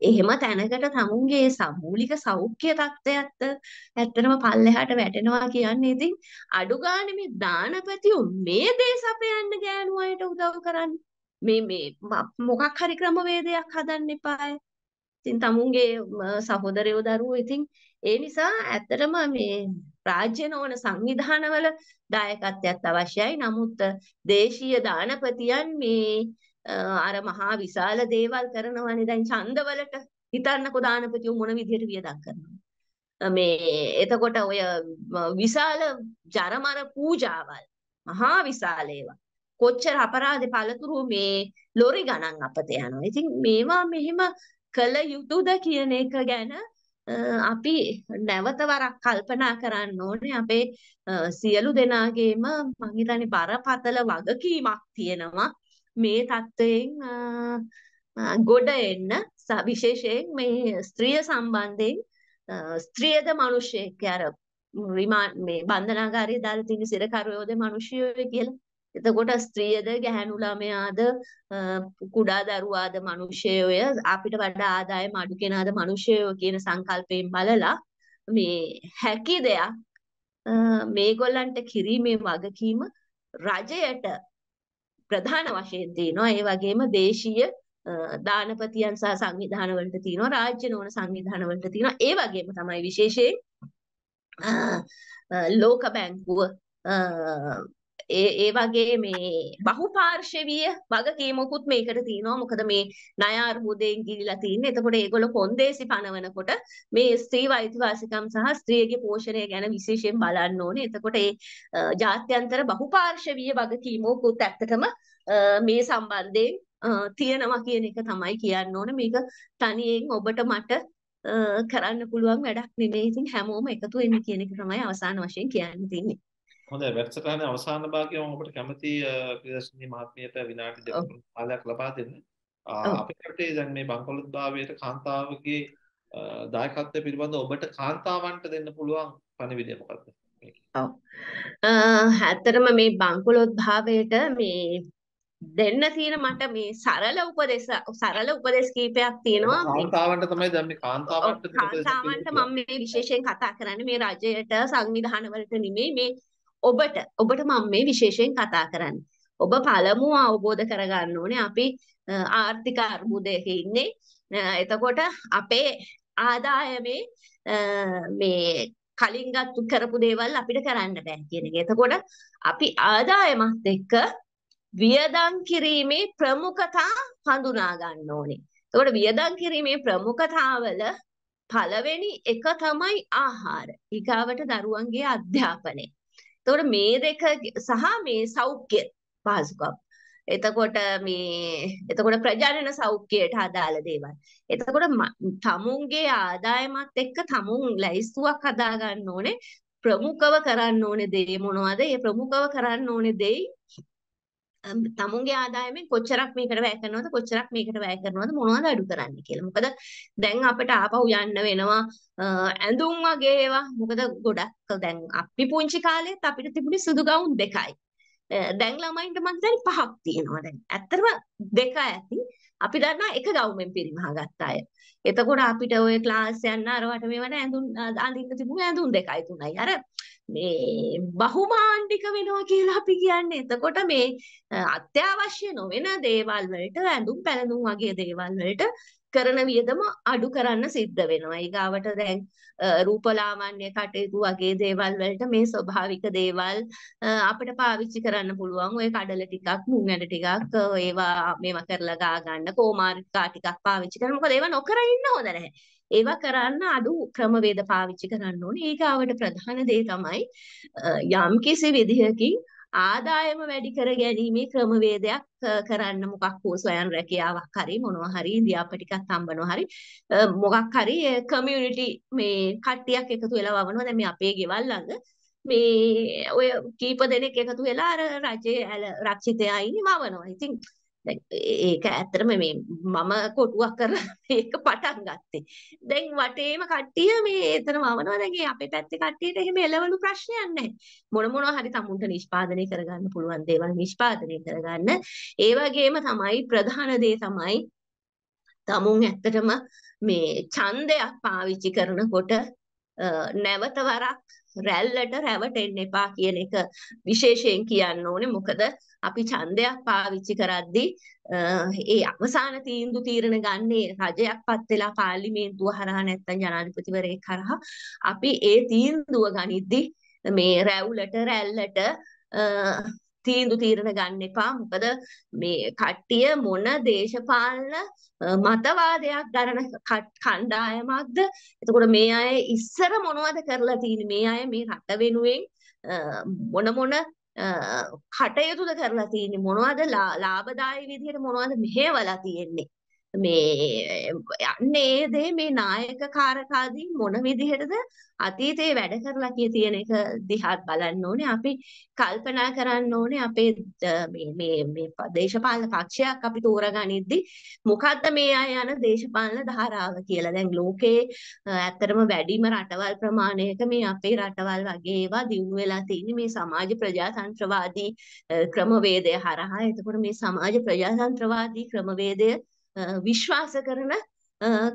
එහෙම තැනකට තමුන්ගේ සමූලික සෞඛ්‍ය තත්ත්වයත් ඇත්තටම පල්ලෙහාට වැටෙනවා කියන්නේ ඉතින් අඩු ගානේ මේ දානපතියෝ මේ දේ සපයන්න ගෑනු අයට උදව් කරන්න මේ මේ මොකක් හරි ක්‍රමවේදයක් හදන්න එපායි ඉතින් තමුන්ගේ සහෝදරයෝ දරුවෝ ඉතින් ඒ නිසා ඇත්තටම මේ රාජ්‍ය නොවන සංවිධානවල දායකත්වයක් අවශ්‍යයි. නමුත් දේශීය දානපතියන් මේ අර මහා විශාල දේවල් කරනවානේ දැන් ඡන්දවලට හිතන්නකෝ දානපතියෝ මොන විදිහට වියදම් කරනවා. මේ එතකොට ඔය විශාල ජරමර පූජාවල් මහා විශාල ඒවා කොච්චර අපරාධ පළතුරු මේ ලොරි ගණන් අපත යනවා. ඉතින් මේවා මෙහෙම කළ යුතුයද කියන එක ගැන අපි නැවත වරක් කල්පනා කරන්න ඕනේ අපේ සියලු දෙනාගේම මං හිතන්නේ බරපතල වගකීමක් තියෙනවා මේ தත්වයෙන් ගොඩ එන්න විශේෂයෙන් මේ ස්ත්‍රිය සම්බන්ධයෙන් ස්ත්‍රියද මනුෂ්‍යයෙක් අර මේ බන්ධනාගාරයේ දාලා තියෙන සිරකරුවෝද මිනිසියෝද කියලා එතකොට ස්ත්‍රියද ගැහැණු ළමයාද කුඩා දරුවාද මිනිසෙය අපිට වඩා ආදායම අඩු කෙනාද මිනිසෙය කියන සංකල්පයෙන් බලලා මේ හැකි දෙයක් මේගොල්ලන්ට කිරීමේ වගකීම රජයට ප්‍රධාන වශයෙන් තියෙනවා ඒ වගේම දේශීය දානපතියන් සහ සංවිධාන වලට තියෙනවා රාජ්‍ය නෝන සංවිධාන වලට තියෙනවා ඒ වගේම තමයි විශේෂයෙන් ලෝක බැංකුව ඒ ඒ වගේ මේ බහුපාර්ශවීය වගකීමකුත් මේකට තියෙනවා. මොකද මේ ණය අර්බුදයෙන් ගිලිලා තින්නේ. එතකොට ඒගොල්ලෝ කොන්දේසි පනවනකොට මේ ස්ත්‍රී වෛද්‍යවාසිකම් සහ ස්ත්‍රියගේ පෝෂණය ගැන විශේෂයෙන් බලන්න ඕනේ. එතකොට ඒ ජාත්‍යන්තර බහුපාර්ශවීය වගකීමකුත් ඇත්තටම මේ සම්බන්ධයෙන් තියෙනවා කියන එක තමයි කියන්න ඕනේ. මේක තනියෙන් ඔබට මට කරන්න පුළුවන් වැඩක් නෙමෙයි. ඉතින් හැමෝම එකතු වෙන්න කියන එක තමයි අවසාන වශයෙන් කියන්න තින්නේ. හොඳයි වැඩසටහනේ අවසාන භාගය මම ඔබට කැමති ප්‍රදර්ශනී මහත්මියට විනාඩි දෙකක් කාලයක් ලබා දෙන්න. අපේ රටේ දැන් මේ බංකොලොත්භාවයට කාන්තාවගේ දායකත්වය පිළිබඳව ඔබට කාන්තාවන්ට දෙන්න පුළුවන් පණිවිඩය මොකක්ද? ඔව්. ඇත්තටම මේ බංකොලොත්භාවයට මේ දෙන්න තියෙන මට මේ සරල උපදේශ සරල උපදේශ කීපයක් තියෙනවා කාන්තාවන්ට තමයි දැන් මේ කාන්තාවන්ට කාන්තාවන්ට මම මේ විශේෂයෙන් කතා කරන්නේ මේ රජයට සංවිධානවලට නෙමෙයි මේ ඔබට ඔබට මම මේ විශේෂයෙන් කතා කරන්නේ. ඔබ පළමුව අවබෝධ කරගන්න ඕනේ අපි ආර්ථික අර්බුදයක ඉන්නේ. එතකොට අපේ ආදායමේ මේ කලින්ගත් කරපු දේවල් අපිට කරන්න බෑ කියන එක. එතකොට අපි ආදායමත් එක්ක වියදම් කිරීමේ ප්‍රමුඛතා හඳුනා ගන්න ඕනේ. එතකොට වියදම් කිරීමේ ප්‍රමුඛතාවල පළවෙනි එක තමයි ආහාර. ඊගාවට දරුවන්ගේ අධ්‍යාපනය. එතකොට මේ දෙක සහ මේ සෞඛ්‍ය පහසුකම් එතකොට මේ එතකොට ප්‍රජානන සෞඛ්‍යයට අදාළ දේවල්. එතකොට තමුන්ගේ ආදායමත් එක්ක තමුන් ලැයිස්තුවක් හදාගන්න ඕනේ. ප්‍රමුඛව කරන්න ඕනේ දේ මොනවද? ඒ ප්‍රමුඛව කරන්න ඕනේ දේ තමුන්ගේ ආදායමෙන් කොච්චරක් මේකට වැය කරනවද කොච්චරක් මේකට වැය කරනවද මොනවද අඩු කරන්න කියලා. මොකද දැන් අපිට ආපහු යන්න වෙනවා ඇඳුම් වගේ ඒවා. මොකද ගොඩක් දැන් අපි පුංචි කාලෙත් අපිට තිබුණේ සුදු ගවුම් දෙකයි. දැන් ළමයින්ට මං හිතන්නේ පහක් තියෙනවා දැන්. ඇත්තටම දෙක ඇති. අපි දන්නා එක ගවුමෙන් පිරිමහ ගත්ත අය. එතකොට අපිට ওই ක්ලාස් යන්න අරවට මේවට ඇඳුම් අඳින්න තිබුණ ඇඳුම් දෙකයි තුනයි. අර මේ බහුමාණ්ඩික වෙනවා කියලා අපි කියන්නේ. එතකොට මේ අත්‍යවශ්‍ය නොවන දේවල් වලට ඇඳුම් පැළඳුම් වගේ දේවල් වලට කරන වියදම අඩු කරන්න සිද්ධ වෙනවා. ඊගාවට දැන් රූපලාවන්‍ය කටයුතු වගේ දේවල් වලට මේ ස්වභාවික දේවල් අපිට පාවිච්චි කරන්න පුළුවන්. ওই කඩල ටිකක්, මුං ඇට ටිකක් ඒවා මේවා කරලා ගා ගන්න කෝමාරිකා ටිකක් පාවිච්චි කරනවා. මොකද ඒවා නොකර ඉන්න හොඳ නැහැ. ඒවා කරන්න අඩු ක්‍රමවේද පාවිච්චි කරන්න ඕනේ. ඒකවට ප්‍රධාන දේ තමයි යම් කිසි විදිහකින් ආදායම වැඩි කර ගැනීමේ ක්‍රමවේදයක් කරන්න මොකක් හෝ සොයන් රැකියාවක් හරි මොනවා හරි ඉන්දියාප ටිකක් හම්බනවා හරි මොකක් හරි කමියුනිටි මේ කට්ටියක් එකතු වෙලා වවනවා දැන් මේ අපේ ගෙවල් ළඟ මේ ඔය කීප දෙනෙක් එකතු වෙලා අර රජයේ රක්ෂිතයයි වවනවා. ඉතින් දැන් ඒක ඇත්තටම මේ මම කොටුවක් කරලා මේක පටන් ගත්තේ. දැන් වටේම කට්ටිය මේ එතන වවනවා දැන් ඒ අපේ පැත්තේ කට්ටියට එහෙම එළවලු ප්‍රශ්නයක් නැහැ. මොන මොනවා හරි තමුන්ට නිෂ්පාදනය කරගන්න පුළුවන් දේවල් නිෂ්පාදනය කරගන්න. ඒ වගේම තමයි ප්‍රධාන දේ තමයි තමුන් ඇත්තටම මේ ඡන්දයක් පාවිච්චි කරනකොට නැවත වරක් රැල්ලට රැවටෙන්න එපා කියන එක විශේෂයෙන් කියන්න ඕනේ. මොකද අපි ඡන්දයක් පාවිච්චි කරද්දී ඒ අවසාන තීන්දුව තීරණ ගන්නේ රජයක්පත් වෙලා පාර්ලිමේන්තුව හරහා නැත්නම් ජනාධිපතිවරයෙක් හරහා අපි ඒ තීන්දුව ගනිද්දී මේ රැවුලට රැල්ලට තීන්දු තීරණ ගන්න එපා. මොකද මේ කට්ටිය මොන දේශපාලන මතවාදයක් දරන කණ්ඩායමක්ද? එතකොට මේ අය ඉස්සර මොනවද කරලා තියෙන්නේ? මේ අය මේ රට වෙනුවෙන් මොන මොන කටයුතුද කරලා තියෙන්නේ? මොනවද ලාභදායී විදිහට මොනවද මෙහෙවලා තියෙන්නේ? මේ යන්නේ දේ මේ නායක කාරකාදී මොන විදිහටද අතීතේ වැඩ කරලා කිය තියෙන එක දිහාත් බලන්න ඕනේ අපි කල්පනා කරන්න ඕනේ අපේ මේ මේ මේ දේශපාලන පක්ෂයක් අපි තෝරගනිද්දි මොකද්ද මේ අය යන දේශපාලන ධාරාව කියලා දැන් ලෝකේ ඇත්තටම වැඩිම රටවල් ප්‍රමාණයක මේ අපේ රටවල් වගේ ඒවා දියුණු වෙලා තියෙන්නේ මේ සමාජ ප්‍රජාතන්ත්‍රවාදී ක්‍රමවේදය හරහා එතකොට මේ සමාජ ප්‍රජාතන්ත්‍රවාදී ක්‍රමවේදය විශ්වාස කරන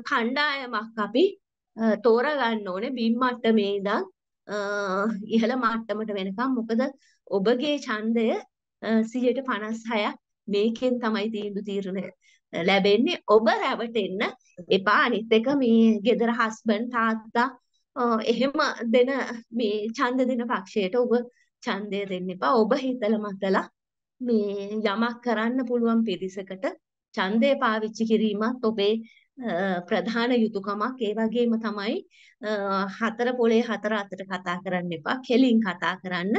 කණ්ඩායමක් අපි තෝරා ගන්න ඕනේ බිම් මට්ටමේ ඉඳන් ඉහළ මට්ටමට වෙනකම් මොකද ඔබගේ ඡන්දය 156ක් මේකෙන් තමයි තීන්දුව තීරණය ලැබෙන්නේ ඔබ රැවටෙන්න එපා අනිත් එක මේ ගෙදර හස්බන්ඩ් තාත්තා එහෙම දෙන මේ ඡන්ද දෙන පක්ෂයට ඔබ ඡන්දය දෙන්න එපා ඔබ හිතලා මතලා මේ යමක් කරන්න පුළුවන් පිරිසකට ඡන්දය පාවිච්චි කිරීමත් ඔබේ ප්‍රධාන යුතුයකමක් ඒ වගේම තමයි හතර පොලේ හතර අතට කතා කරන්න එපා කෙලින් කතා කරන්න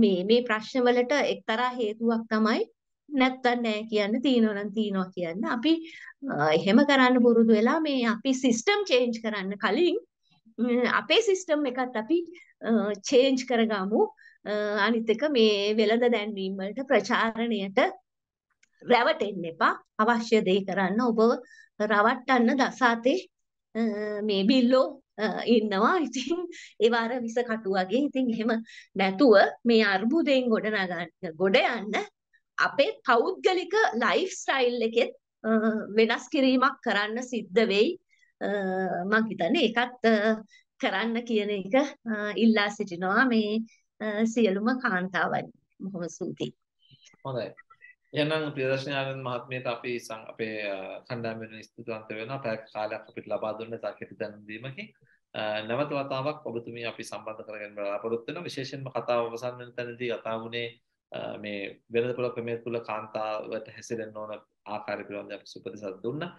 මේ මේ ප්‍රශ්න වලට එක්තරා හේතුවක් තමයි නැත්තම් නෑ කියන්න තියනවා නම් තියනවා කියන්න අපි එහෙම කරන්න පුරුදු වෙලා මේ අපි සිස්ටම් චේන්ජ් කරන්න කලින් අපේ සිස්ටම් එකත් අපි චේන්ජ් කරගමු අනිත් එක මේ වෙළඳ දැන්වීම් වලට ප්‍රචාරණයට රැවටෙන්න එපා. අවශ්‍ය දේ කරන්න ඔබව රවට්ටන්න දසාතේ මේ බිල්ලෝ ඉන්නවා. ඉතින් ඒවා අර විස කටු වගේ. ඉතින් එහෙම නැතුව මේ අර්බුදයෙන් ගොඩ නගන්න ගොඩ යන්න අපේ පෞද්ගලික ලයිෆ් ස්ටයිල් එකෙත් වෙනස් කිරීමක් කරන්න සිද්ධ වෙයි. මම හිතන්නේ ඒකත් කරන්න කියන එක ඉල්ලා සිටිනවා මේ සියලුම කාන්තාවන්. බොහොම සූතියි. හොඳයි. එහෙනම් ප්‍රියදර්ශනානන්ද මහත්මියට අපි සං අපේ කණ්ඩායමෙන් ස්තුතිවන්ත වෙනවා පැය කාලයක් අපිට ලබා දුන්න සාකච්ඡා දැනුම් දීමකින් නැවත වතාවක් ඔබතුමිය අපි සම්බන්ධ කරගෙන බලාපොරොත්තු වෙනවා විශේෂයෙන්ම කතාව අවසන් වෙන තැනදී කතා වුණේ මේ වෙළඳ පොළ ක්‍රමය තුල කාන්තාවට හැසිරෙන්න ඕන ආකාරය පිළිබඳව අපි සුපදෙසක් දුන්නා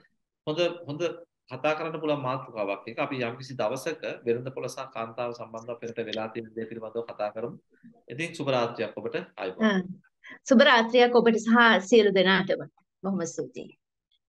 හොඳ හොඳ කතා කරන්න පුළුවන් මාතෘකාවක් එක අපි යම්කිසි දවසක වෙළඳ පොළ සහ කාන්තාව සම්බන්ධව අපිට වෙලා තියෙන දේ පිළිබඳව කතා කරමු ඉතින් සුබ රාත්‍රියක් ඔබට ආයුබෝවන් සුබ රාත්‍රියක් ඔබට සහ සියලු දෙනාටම. බොහොම ස්තුතියි.